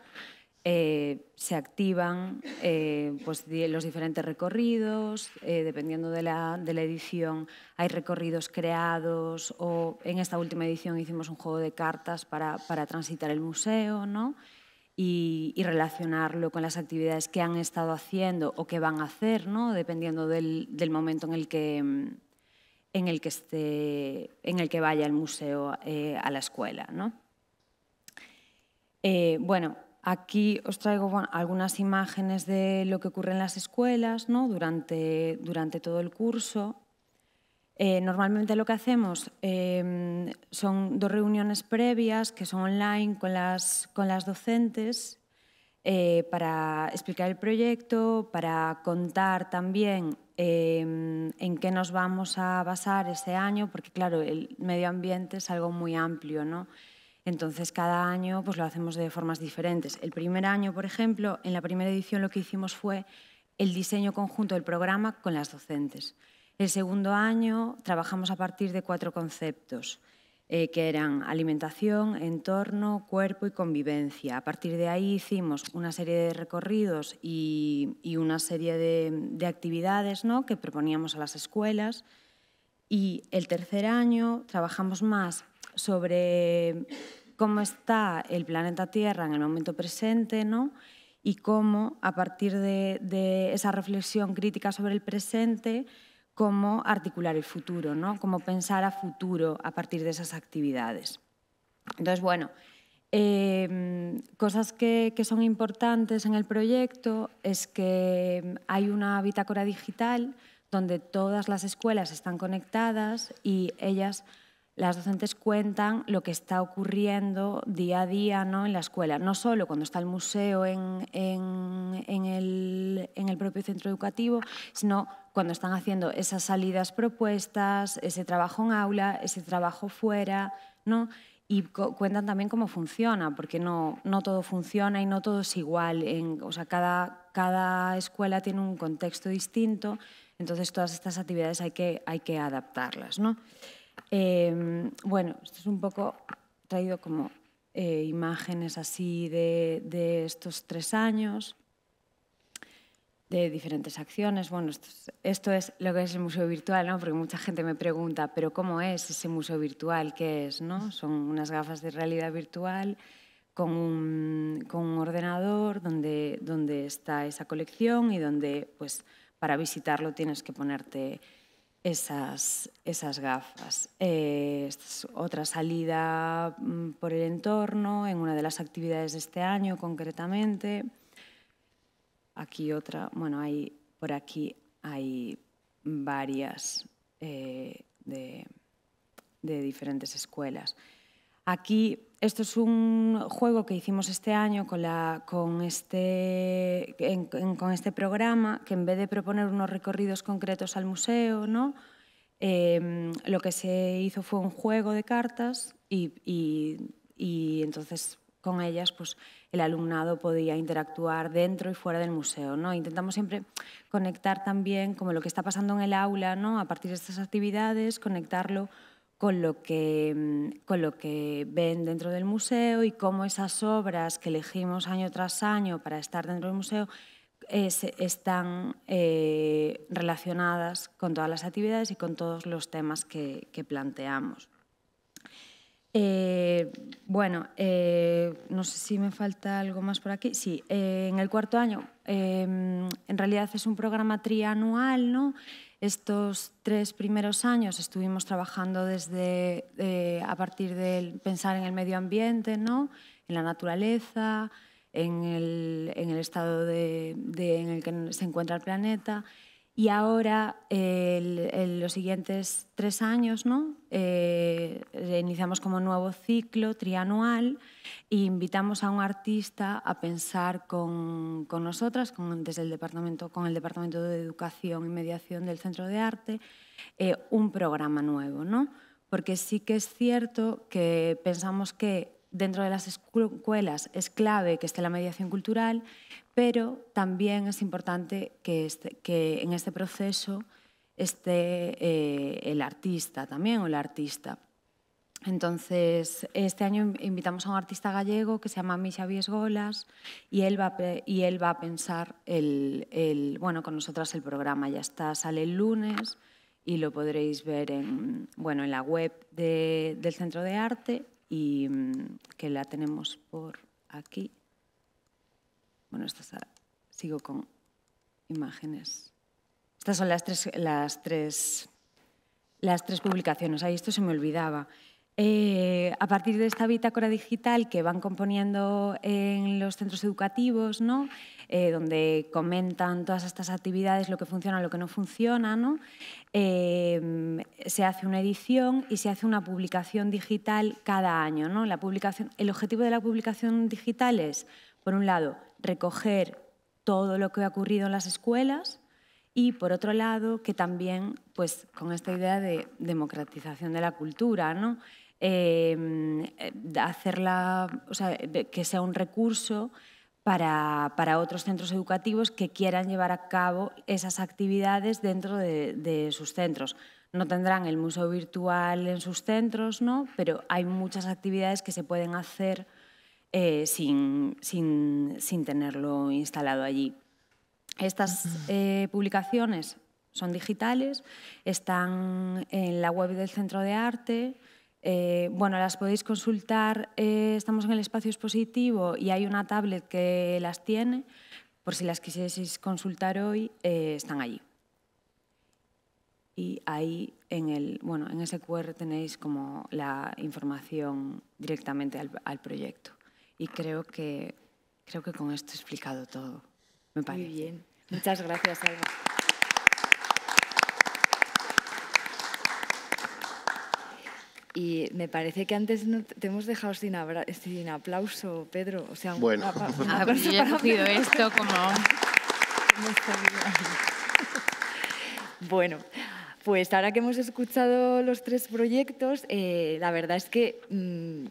eh, se activan eh, pues, los diferentes recorridos, eh, dependiendo de la, edición, hay recorridos creados o en esta última edición hicimos un juego de cartas para, transitar el museo ¿no? y, relacionarlo con las actividades que han estado haciendo o que van a hacer, ¿no? dependiendo del, momento en el que, en el que, esté, en el que vaya el museo a la escuela. ¿no? bueno, Aquí os traigo algunas imágenes de lo que ocurre en las escuelas durante, todo el curso. Eh, normalmente lo que hacemos em, son dos reuniones previas que son online con las, docentes eh, para explicar el proyecto, para contar también em, en qué nos vamos a basar ese año, porque claro, el medio ambiente es algo muy amplio, ¿no? Entonces, cada año pues, lo hacemos de formas diferentes. El primer año, por ejemplo, en la primera edición lo que hicimos fue el diseño conjunto del programa con las docentes. El segundo año trabajamos a partir de cuatro conceptos, eh, que eran alimentación, entorno, cuerpo y convivencia. A partir de ahí hicimos una serie de recorridos y, una serie de, actividades que proponíamos a las escuelas. Y el tercer año trabajamos más sobre cómo está el planeta Tierra en el momento presente, Y cómo, a partir de, esa reflexión crítica sobre el presente, cómo articular el futuro, ¿no? Cómo pensar a futuro a partir de esas actividades. Entonces, bueno, em, cosas que, que, son importantes en el proyecto es que em, hay una bitácora digital donde todas las escuelas están conectadas y ellas las docentes cuentan lo que está ocurriendo día a día ¿no? en la escuela, no solo cuando está el museo en, el, propio centro educativo, sino cuando están haciendo esas salidas propuestas, ese trabajo en aula, ese trabajo fuera, y cuentan también cómo funciona, porque no, todo funciona y no todo es igual. o sea, cada, escuela tiene un contexto distinto, entonces todas estas actividades hay que, adaptarlas. Em, bueno, esto es un poco traído como eh, imágenes así de, estos tres años, de diferentes acciones. Bueno, esto es, lo que es el museo virtual, ¿no? Porque mucha gente me pregunta, ¿pero cómo es ese museo virtual? ¿Qué es? ¿no? Son unas gafas de realidad virtual con un, un ordenador donde, donde está esa colección y donde, pues, para visitarlo tienes que ponerte esas, esas gafas. Eh, otra salida mm, por el entorno, en una de las actividades de este año concretamente. Aquí otra, bueno, hay, por aquí hay varias eh, de, de diferentes escuelas. Aquí esto es un juego que hicimos este año con, este, con este programa, que en vez de proponer unos recorridos concretos al museo, ¿no? Em, lo que se hizo fue un juego de cartas y, entonces con ellas pues, el alumnado podía interactuar dentro y fuera del museo. ¿no? Intentamos siempre conectar también como lo que está pasando en el aula, a partir de estas actividades, conectarlo con lo, que, mm, con lo que ven dentro del museo y cómo esas obras que elegimos año tras año para estar dentro del museo eh, están eh, relacionadas con todas las actividades y con todos los temas que, planteamos. Eh, bueno, no sé si me falta algo más por aquí. Sí, en el cuarto año, en realidad es un programa trianual, ¿no? Estos tres primeros años estuvimos trabajando desde eh, a partir de pensar en el medio ambiente, ¿no? en la naturaleza, en el, estado en el que se encuentra el planeta y ahora, en los siguientes tres años, ¿no? Eh, iniciamos como nuevo ciclo trianual e invitamos a un artista a pensar con, con nosotras, con, desde el departamento, con el Departamento de Educación y Mediación del Centro de Arte, eh, un programa nuevo. ¿no? Porque sí que es cierto que pensamos que dentro de las escuelas es clave que esté la mediación cultural, pero también es importante que, este, en este proceso esté eh, el artista también o la artista. Entonces, este año invitamos a un artista gallego que se llama Misha Viesgolas y él va a, y él va a pensar el, bueno, con nosotras el programa. Ya está, sale el lunes y lo podréis ver en, bueno, en la web del Centro de Arte y mm, que la tenemos por aquí. Bueno, sigo con imágenes. Estas son las tres, las tres, las tres publicaciones. Ahí esto se me olvidaba. Eh, a partir de esta bitácora digital que van componiendo en los centros educativos, ¿no? Eh, donde comentan todas estas actividades, lo que funciona, lo que no funciona, ¿no? Eh, se hace una edición y se hace una publicación digital cada año. La publicación, el objetivo de la publicación digital es, por un lado, recoger todo lo que ha ocurrido en las escuelas y, por otro lado, que también, pues, con esta idea de democratización de la cultura, ¿no? Eh, hacerla, sea, que sea un recurso para, otros centros educativos que quieran llevar a cabo esas actividades dentro de, de, sus centros. No tendrán el museo virtual en sus centros, ¿no? pero hay muchas actividades que se pueden hacer eh, sin, tenerlo instalado allí. Estas eh, publicaciones son digitales, están en la web del Centro de Arte. Eh, bueno, las podéis consultar, estamos en el espacio expositivo y hay una tablet que las tiene, por si las quisieseis consultar hoy, están allí y ahí en el bueno en ese QR tenéis como la información directamente al proyecto. Y creo que, creo que con esto he explicado todo, me parece. Muy bien. Muchas gracias, Alba. Y me parece que antes no te hemos dejado sin, aplauso, Pedro. O sea, bueno, esto como... bueno, pues ahora que hemos escuchado los tres proyectos, eh, la verdad es que mm,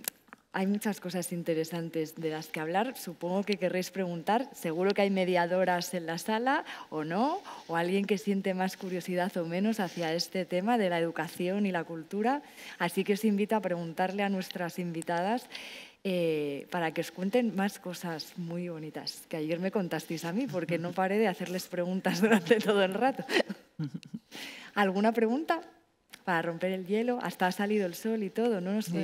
hay muchas cosas interesantes de las que hablar. Supongo que querréis preguntar. Seguro que hay mediadoras en la sala o no, o alguien que siente más curiosidad o menos hacia este tema de la educación y la cultura. Así que os invito a preguntarle a nuestras invitadas eh, para que os cuenten más cosas muy bonitas que ayer me contasteis a mí, porque no paré de hacerles preguntas durante todo el rato. ¿Alguna pregunta? Para romper el hielo, hasta ha salido el sol y todo, no nos sí.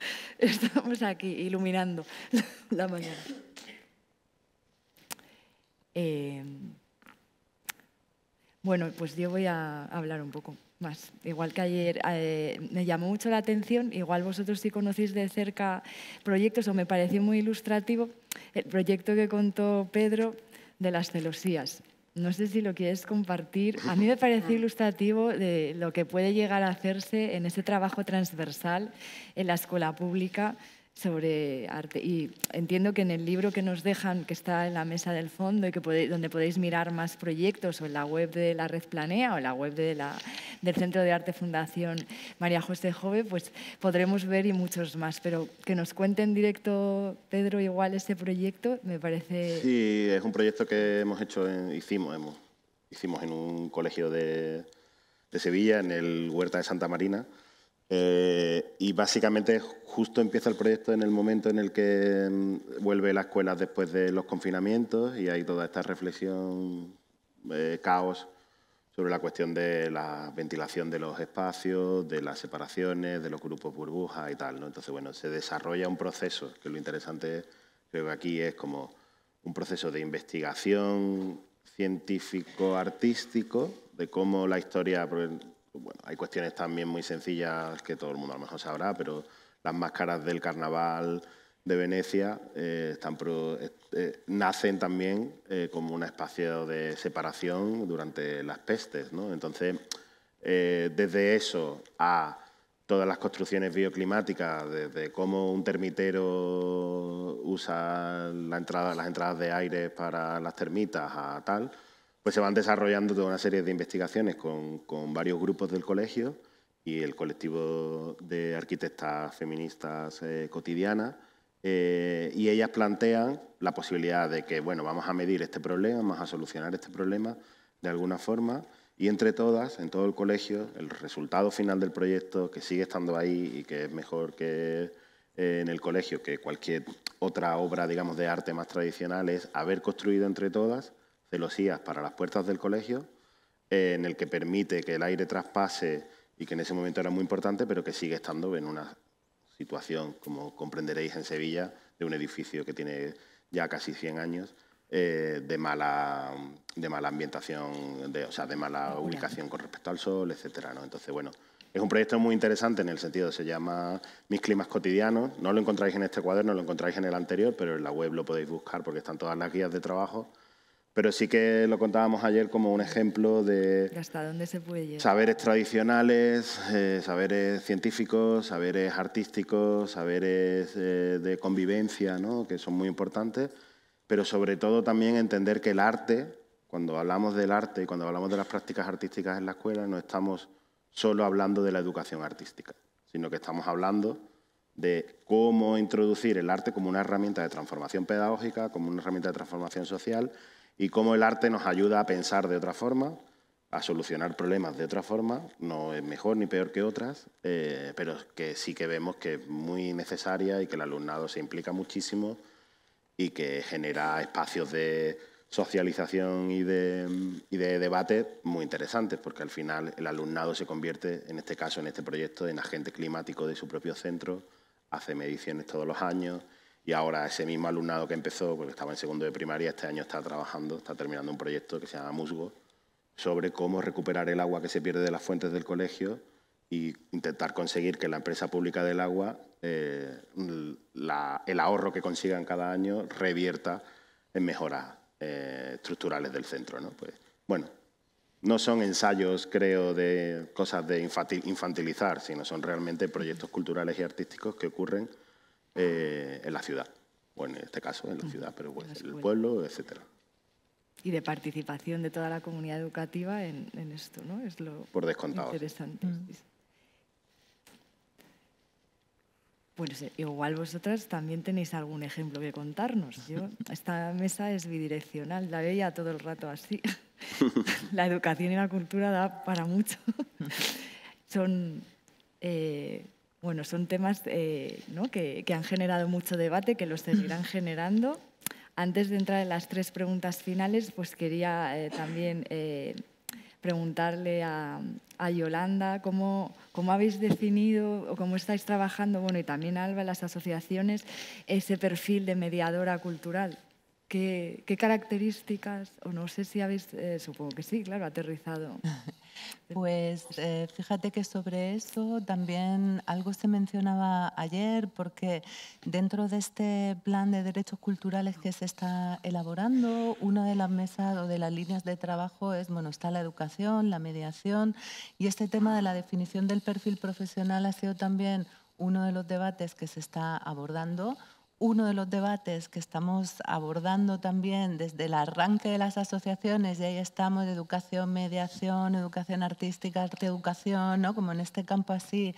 Estamos aquí iluminando la mañana. Eh, bueno, pues yo voy a hablar un poco más. Igual que ayer eh, me llamó mucho la atención, igual vosotros sí conocéis de cerca proyectos o me pareció muy ilustrativo el proyecto que contó Pedro de las celosías. No sé si lo quieres compartir. A mí me parece ilustrativo de lo que puede llegar a hacerse en ese trabajo transversal en la escuela pública sobre arte. Y entiendo que en el libro que nos dejan, que está en la mesa del fondo y que donde podéis mirar más proyectos o en la web de la Red Planea o en la web de la, del Centro de Arte Fundación María José Jove, pues podremos ver y muchos más. Pero que nos cuente en directo, Pedro, igual ese proyecto, me parece... Sí, es un proyecto que hemos hecho, hicimos, hicimos en un colegio de, de Sevilla, en el Huerta de Santa Marina, eh, y básicamente justo empieza el proyecto en el momento en el que mm, vuelve la escuela después de los confinamientos y hay toda esta reflexión, eh, caos, sobre la cuestión de la ventilación de los espacios, de las separaciones, de los grupos burbujas y tal. ¿no? Entonces, bueno, se desarrolla un proceso, que lo interesante creo que aquí es como un proceso de investigación científico-artístico, de cómo la historia, pues, pues hay cuestiones también muy sencillas que todo el mundo a lo mejor sabrá, pero las máscaras del carnaval de Venecia eh, eh, eh, nacen también como un espacio de separación durante las pestes. Entonces, desde eso a todas las construcciones bioclimáticas, desde cómo un termitero usa las entradas de aire para las termitas a tal, pues se van desarrollando toda una serie de investigaciones con, varios grupos del colegio y el colectivo de arquitectas feministas eh, cotidianas. Eh, y ellas plantean la posibilidad de que, bueno, vamos a medir este problema, vamos a solucionar este problema de alguna forma. Y entre todas, en todo el colegio, el resultado final del proyecto, que sigue estando ahí y que es mejor que eh, en el colegio que cualquier otra obra, digamos, de arte más tradicional, es haber construido entre todas celosías para las puertas del colegio, eh, en el que permite que el aire traspase y que en ese momento era muy importante, pero que sigue estando en una situación, como comprenderéis, en Sevilla, de un edificio que tiene ya casi 100 años, eh, de, mala, ambientación, o sea, de mala ubicación con respecto al sol, etc. Entonces, bueno, es un proyecto muy interesante en el sentido, se llama Mis climas cotidianos. No lo encontráis en este cuaderno, lo encontráis en el anterior, pero en la web lo podéis buscar porque están todas las guías de trabajo pero sí que lo contábamos ayer como un ejemplo de... Saberes tradicionales, eh, saberes científicos, saberes artísticos, saberes eh, de convivencia, ¿no? que son muy importantes, pero sobre todo también entender que el arte, cuando hablamos del arte y cuando hablamos de las prácticas artísticas en la escuela, no estamos solo hablando de la educación artística, sino que estamos hablando de cómo introducir el arte como una herramienta de transformación pedagógica, como una herramienta de transformación social y cómo el arte nos ayuda a pensar de otra forma, a solucionar problemas de otra forma, no es mejor ni peor que otras, eh, pero que sí que vemos que es muy necesaria y que el alumnado se implica muchísimo y que genera espacios de socialización y de, y de debate muy interesantes, porque al final el alumnado se convierte, en este caso, en este proyecto, en agente climático de su propio centro, hace mediciones todos los años, y ahora ese mismo alumnado que empezó, porque estaba en segundo de primaria, este año está trabajando, está terminando un proyecto que se llama Musgo, sobre cómo recuperar el agua que se pierde de las fuentes del colegio e intentar conseguir que la empresa pública del agua, eh, el ahorro que consigan cada año, revierta en mejoras eh, estructurales del centro. ¿no? Pues, bueno, no son ensayos, creo, de cosas de infantilizar, sino son realmente proyectos culturales y artísticos que ocurren eh, en la ciudad, o en este caso en la ciudad, pero bueno, el pueblo, etcétera. Y de participación de toda la comunidad educativa en, esto, ¿no? Es lo Por descontado. interesante. Mm. Bueno, igual vosotras también tenéis algún ejemplo que contarnos. esta mesa es bidireccional, la veía todo el rato así. la educación y la cultura da para mucho. Son eh, bueno, son temas eh, que, han generado mucho debate, que los seguirán generando. Antes de entrar en las tres preguntas finales, pues quería eh, también eh, preguntarle a, Yolanda ¿cómo, habéis definido o cómo estáis trabajando, bueno, y también Alba, las asociaciones, ese perfil de mediadora cultural. qué características, o no sé si habéis, supongo que sí, claro, aterrizado? Pues eh, fíjate que sobre eso también algo se mencionaba ayer, porque dentro de este plan de derechos culturales que se está elaborando, una de las mesas o de las líneas de trabajo es, bueno, está la educación, la mediación, y este tema de la definición del perfil profesional ha sido también uno de los debates que se está abordando uno de los debates que estamos abordando también desde el arranque de las asociaciones, y ahí estamos, de educación, mediación, educación artística, arte, educación, ¿no? como en este campo así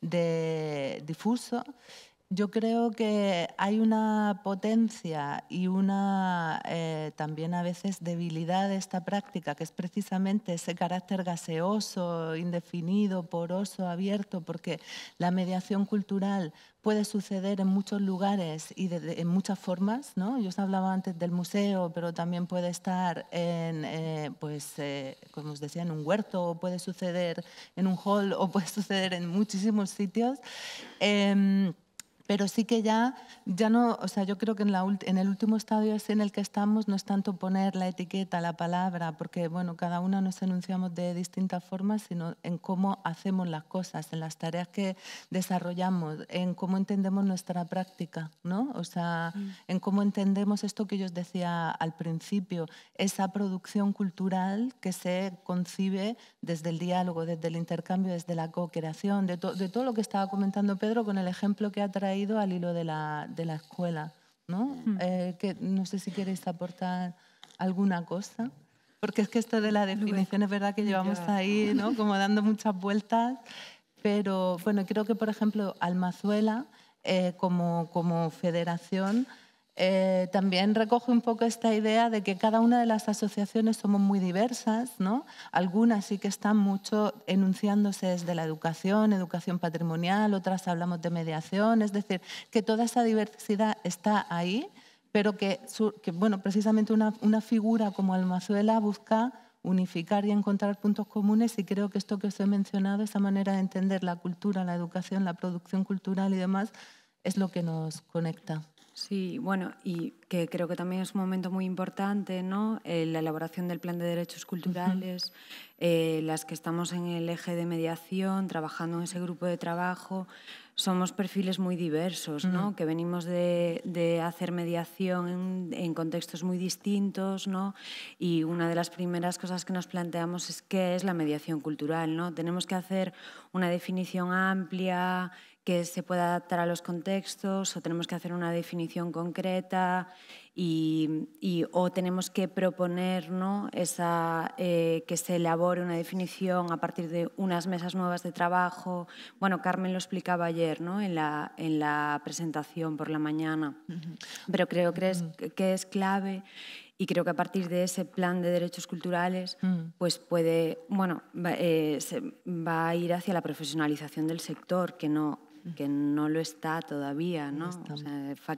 de difuso, yo creo que hay una potencia y una eh, también a veces debilidad de esta práctica, que es precisamente ese carácter gaseoso, indefinido, poroso, abierto, porque la mediación cultural puede suceder en muchos lugares y de, en muchas formas. ¿no? Yo os hablaba antes del museo, pero también puede estar en, eh, pues, eh, como os decía, en un huerto, o puede suceder en un hall, o puede suceder en muchísimos sitios. Em, pero sí que ya, ya no, o sea, yo creo que en, la, en el último estadio en el que estamos no es tanto poner la etiqueta, la palabra, porque bueno, cada una nos enunciamos de distintas formas, sino en cómo hacemos las cosas, en las tareas que desarrollamos, en cómo entendemos nuestra práctica, ¿no? O sea, mm. en cómo entendemos esto que yo os decía al principio, esa producción cultural que se concibe desde el diálogo, desde el intercambio, desde la co-creación, de, de todo lo que estaba comentando Pedro con el ejemplo que ha traído ido al hilo de la, de la escuela, ¿no? Eh, que no sé si queréis aportar alguna cosa, porque es que esto de la definición es verdad que llevamos ahí, ¿no? Como dando muchas vueltas, pero bueno, creo que por ejemplo Almazuela eh, como, como federación eh, también recoge un poco esta idea de que cada una de las asociaciones somos muy diversas, ¿no? Algunas sí que están mucho enunciándose desde la educación, educación patrimonial, otras hablamos de mediación, es decir, que toda esa diversidad está ahí, pero que, bueno, precisamente una figura como Almazuela busca unificar y encontrar puntos comunes y creo que esto que os he mencionado, esa manera de entender la cultura, la educación, la producción cultural y demás, es lo que nos conecta. Sí, bueno, y que creo que también es un momento muy importante, ¿no? Eh, la elaboración del plan de derechos culturales, eh, las que estamos en el eje de mediación, trabajando en ese grupo de trabajo, somos perfiles muy diversos, ¿no? Que venimos de, hacer mediación en, contextos muy distintos, ¿no? Y una de las primeras cosas que nos planteamos es qué es la mediación cultural, ¿no? Tenemos que hacer una definición amplia, que se pueda adaptar a los contextos o tenemos que hacer una definición concreta y, o tenemos que proponer ¿no? Esa, eh, que se elabore una definición a partir de unas mesas nuevas de trabajo. Bueno, Carmen lo explicaba ayer ¿no? en, la, en la presentación por la mañana, pero creo que es, que es clave y creo que a partir de ese plan de derechos culturales, mm. pues puede, bueno, eh, va a ir hacia la profesionalización del sector, que no que no lo está todavía, ¿no?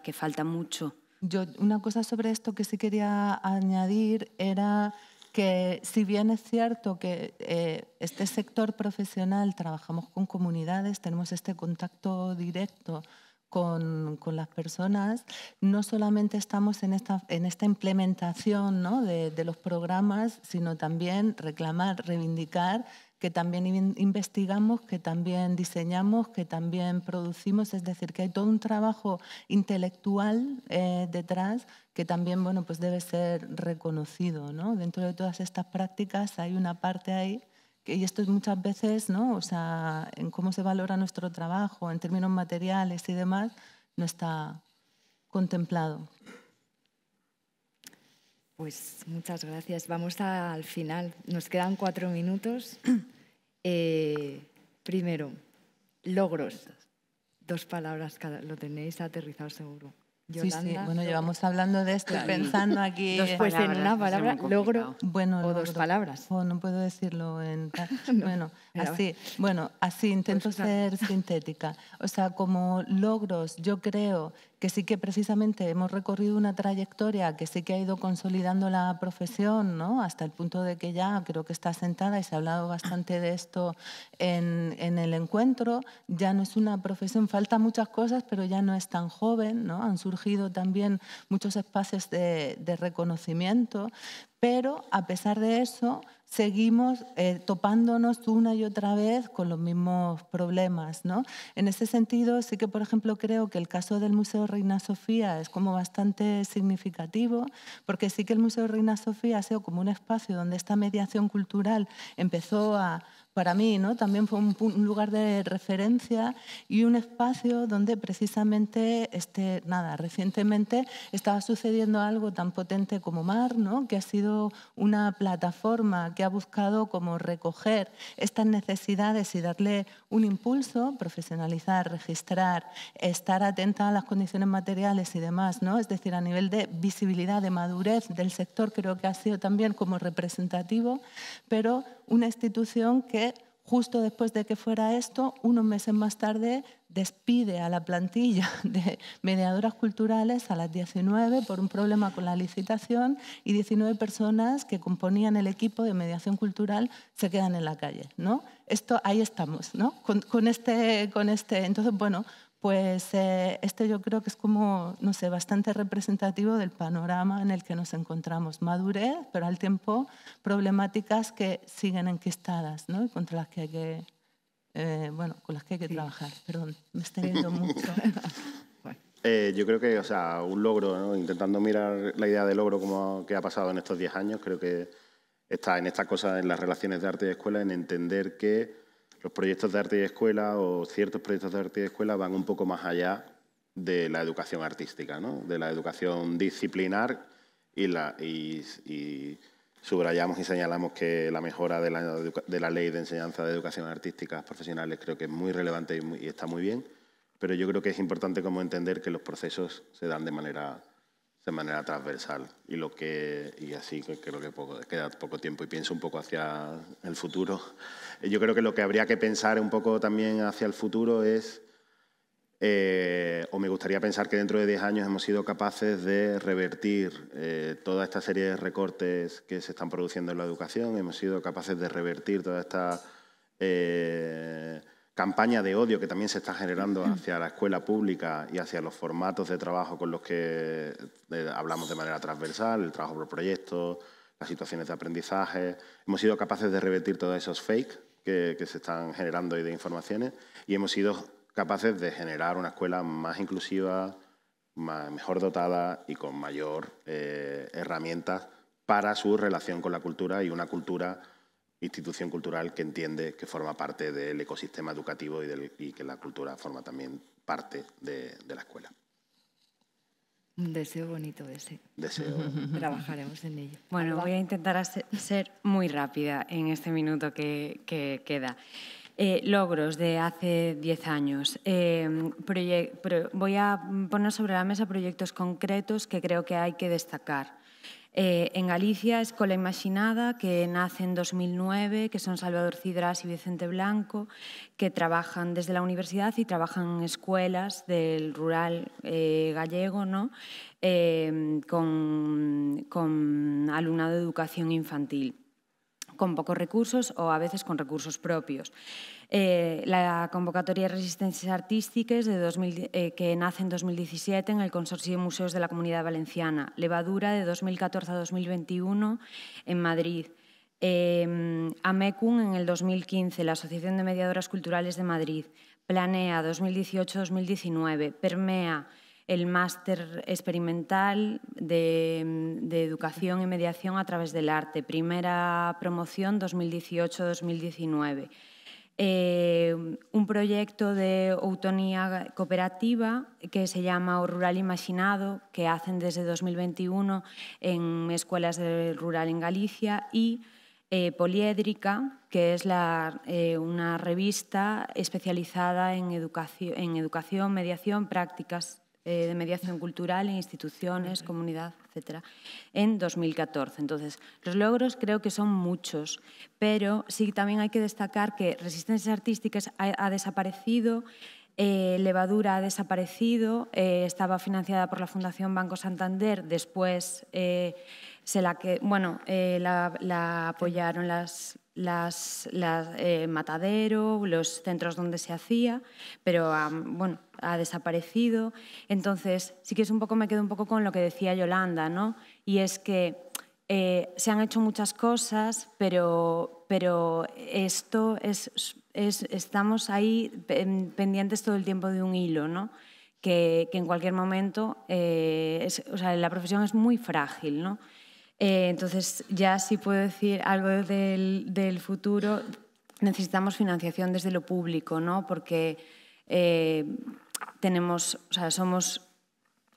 que falta mucho. Yo, una cosa sobre esto que sí quería añadir era que si bien es cierto que eh, este sector profesional trabajamos con comunidades, tenemos este contacto directo con, con, las personas, no solamente estamos en esta, en esta implementación ¿no? de, los programas, sino también reclamar, reivindicar que también investigamos, que también diseñamos, que también producimos, es decir, que hay todo un trabajo intelectual eh, detrás que también pues debe ser reconocido. ¿no? Dentro de todas estas prácticas hay una parte ahí y esto es muchas veces, O sea, en cómo se valora nuestro trabajo, en términos materiales y demás, no está contemplado. Pues muchas gracias. Vamos al final. Nos quedan cuatro minutos. Eh, primero, logros. Dos palabras, lo tenéis aterrizado seguro. sí, sí. Bueno, llevamos hablando de esto, pensando aquí. Dos pues en una palabra, logro bueno, o dos palabras. Oh, no puedo decirlo en. tal Bueno, Así, bueno, así intento pues, ser sintética. O sea, como logros, yo creo que sí que precisamente hemos recorrido una trayectoria que sí que ha ido consolidando la profesión, ¿no? Hasta el punto de que ya creo que está sentada y se ha hablado bastante de esto en, el encuentro. Ya no es una profesión, faltan muchas cosas, pero ya no es tan joven, ¿no? Han surgido también muchos espacios de reconocimiento, pero a pesar de eso, seguimos eh, topándonos una y otra vez con los mismos problemas. ¿no? En ese sentido, sí que, por ejemplo, creo que el caso del Museo Reina Sofía es como bastante significativo, porque sí que el Museo Reina Sofía ha sido como un espacio donde esta mediación cultural empezó a para mí, ¿no? También fue un, lugar de referencia y un espacio donde precisamente, este, nada, recientemente estaba sucediendo algo tan potente como Mar, ¿no? Que ha sido una plataforma que ha buscado como recoger estas necesidades y darle un impulso, profesionalizar, registrar, estar atenta a las condiciones materiales y demás, ¿no? Es decir, a nivel de visibilidad, de madurez del sector, creo que ha sido también como representativo, pero una institución que Justo después de que fuera esto, unos meses más tarde despide a la plantilla de mediadoras culturales a las 19 por un problema con la licitación y 19 personas que componían el equipo de mediación cultural se quedan en la calle, ¿no? Esto ahí estamos, ¿no? Con, este con este entonces bueno, pues eh, esto yo creo que es como, no sé, bastante representativo del panorama en el que nos encontramos. Madurez, pero al tiempo problemáticas que siguen enquistadas ¿no? y contra las que hay que, eh, bueno, con las que hay que trabajar. Perdón, me estoy mucho. Eh, yo creo que, o sea, un logro, intentando mirar la idea de logro como que ha pasado en estos diez años, creo que está en estas cosas, en las relaciones de arte y escuela, en entender que los proyectos de arte y escuela o ciertos proyectos de arte y escuela van un poco más allá de la educación artística, de la educación disciplinar y, subrayamos y señalamos que la mejora de la, ley de enseñanza de educación artística profesionales creo que es muy relevante y, y está muy bien, pero yo creo que es importante como entender que los procesos se dan de manera de manera transversal y lo que y así creo que queda poco tiempo y pienso un poco hacia el futuro. Eh, yo creo que lo que habría que pensar un poco también hacia el futuro es, eh, o me gustaría pensar que dentro de 10 años hemos sido capaces de revertir eh, toda esta serie de recortes que se están produciendo en la educación, hemos sido capaces de revertir toda esta campaña de odio que también se está generando hacia la escuela pública y hacia los formatos de trabajo con los que eh, hablamos de manera transversal, el trabajo por proyectos, las situaciones de aprendizaje. Hemos sido capaces de revertir todos esos fake que, se están generando y de informaciones y hemos sido capaces de generar una escuela más inclusiva, mejor dotada y con mayor eh, herramientas para su relación con la cultura y una cultura institución cultural que entiende que forma parte del ecosistema educativo y, que la cultura forma también parte de, la escuela. Un deseo bonito ese. Deseo. Trabajaremos en ello. Bueno, voy a intentar ser muy rápida en este minuto que, queda. Eh, logros de hace 10 años. Eh, voy a poner sobre la mesa proyectos concretos que creo que hay que destacar. Eh, en Galicia, Escola Imaginada, que nace en 2009, que son Salvador Cidras y Vicente Blanco, que trabajan desde la universidad y trabajan en escuelas del rural eh, gallego, eh, con alumnado de educación infantil, con pocos recursos o a veces con recursos propios. Eh, la convocatoria de Resistencias Artísticas, eh, que nace en 2017 en el Consorcio de Museos de la Comunidad Valenciana, Levadura de 2014 a 2021 en Madrid, Amecum, AMECUN en el 2015, la Asociación de Mediadoras Culturales de Madrid, Planea 2018-2019, Permea el máster experimental de, em, de, educación y mediación a través del arte, primera promoción 2018-2019. Eh, un proyecto de autonomía cooperativa que se llama O Rural Imaginado, que hacen desde 2021 en escuelas rurales rural en Galicia, y eh, Poliédrica, que es eh, una revista especializada en educación, en educación, mediación, prácticas eh, de mediación cultural en instituciones, comunidad, etcétera, en 2014. Entonces, los logros creo que son muchos, pero sí también hay que destacar que Resistencias Artísticas ha, desaparecido, eh, Levadura ha desaparecido, eh, estaba financiada por la Fundación Banco Santander, después se la que, bueno, eh, la, apoyaron las, las, eh, Matadero, los centros donde se hacía, pero bueno, ha desaparecido. Entonces, sí que es un poco, me quedo un poco con lo que decía Yolanda, ¿no? Y es que eh, se han hecho muchas cosas, pero, esto es, es, estamos ahí pendientes todo el tiempo de un hilo, ¿no? Que, en cualquier momento, o sea, la profesión es muy frágil, ¿no? Eh, entonces, ya sí puedo decir algo del, futuro. Necesitamos financiación desde lo público, ¿no? Porque eh, tenemos, o sea, somos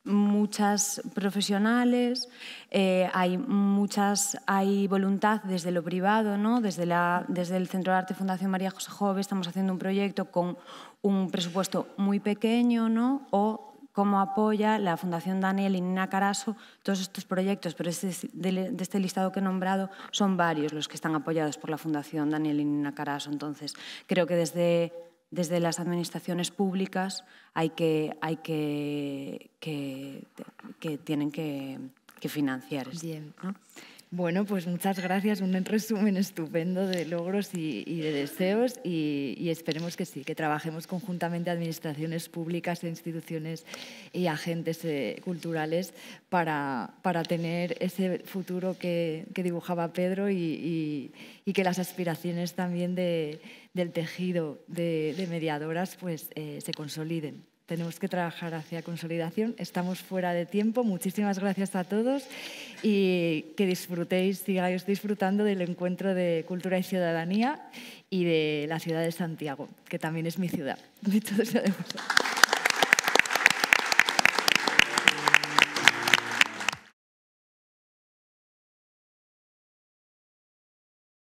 muchas profesionales, eh, hay muchas, hay voluntad desde lo privado, ¿no? desde, la, desde el Centro de Arte Fundación María José Jove estamos haciendo un proyecto con un presupuesto muy pequeño ¿no? o cómo apoya la Fundación Daniel y Nina Caraso todos estos proyectos, pero este, de, este listado que he nombrado son varios los que están apoyados por la Fundación Daniel y Nina Caraso. Entonces, creo que desde, desde las administraciones públicas hay que, hay que, que, tienen que, financiar. Bien. Bueno, pues muchas gracias. Un resumen estupendo de logros y, de deseos y, esperemos que sí, que trabajemos conjuntamente administraciones públicas, e instituciones y agentes eh, culturales para, tener ese futuro que, dibujaba Pedro y, que las aspiraciones también del tejido de, mediadoras pues, eh, se consoliden tenemos que trabajar hacia consolidación. Estamos fuera de tiempo. Muchísimas gracias a todos y que disfrutéis, sigáis disfrutando del encuentro de Cultura y Ciudadanía y de la ciudad de Santiago, que también es mi ciudad.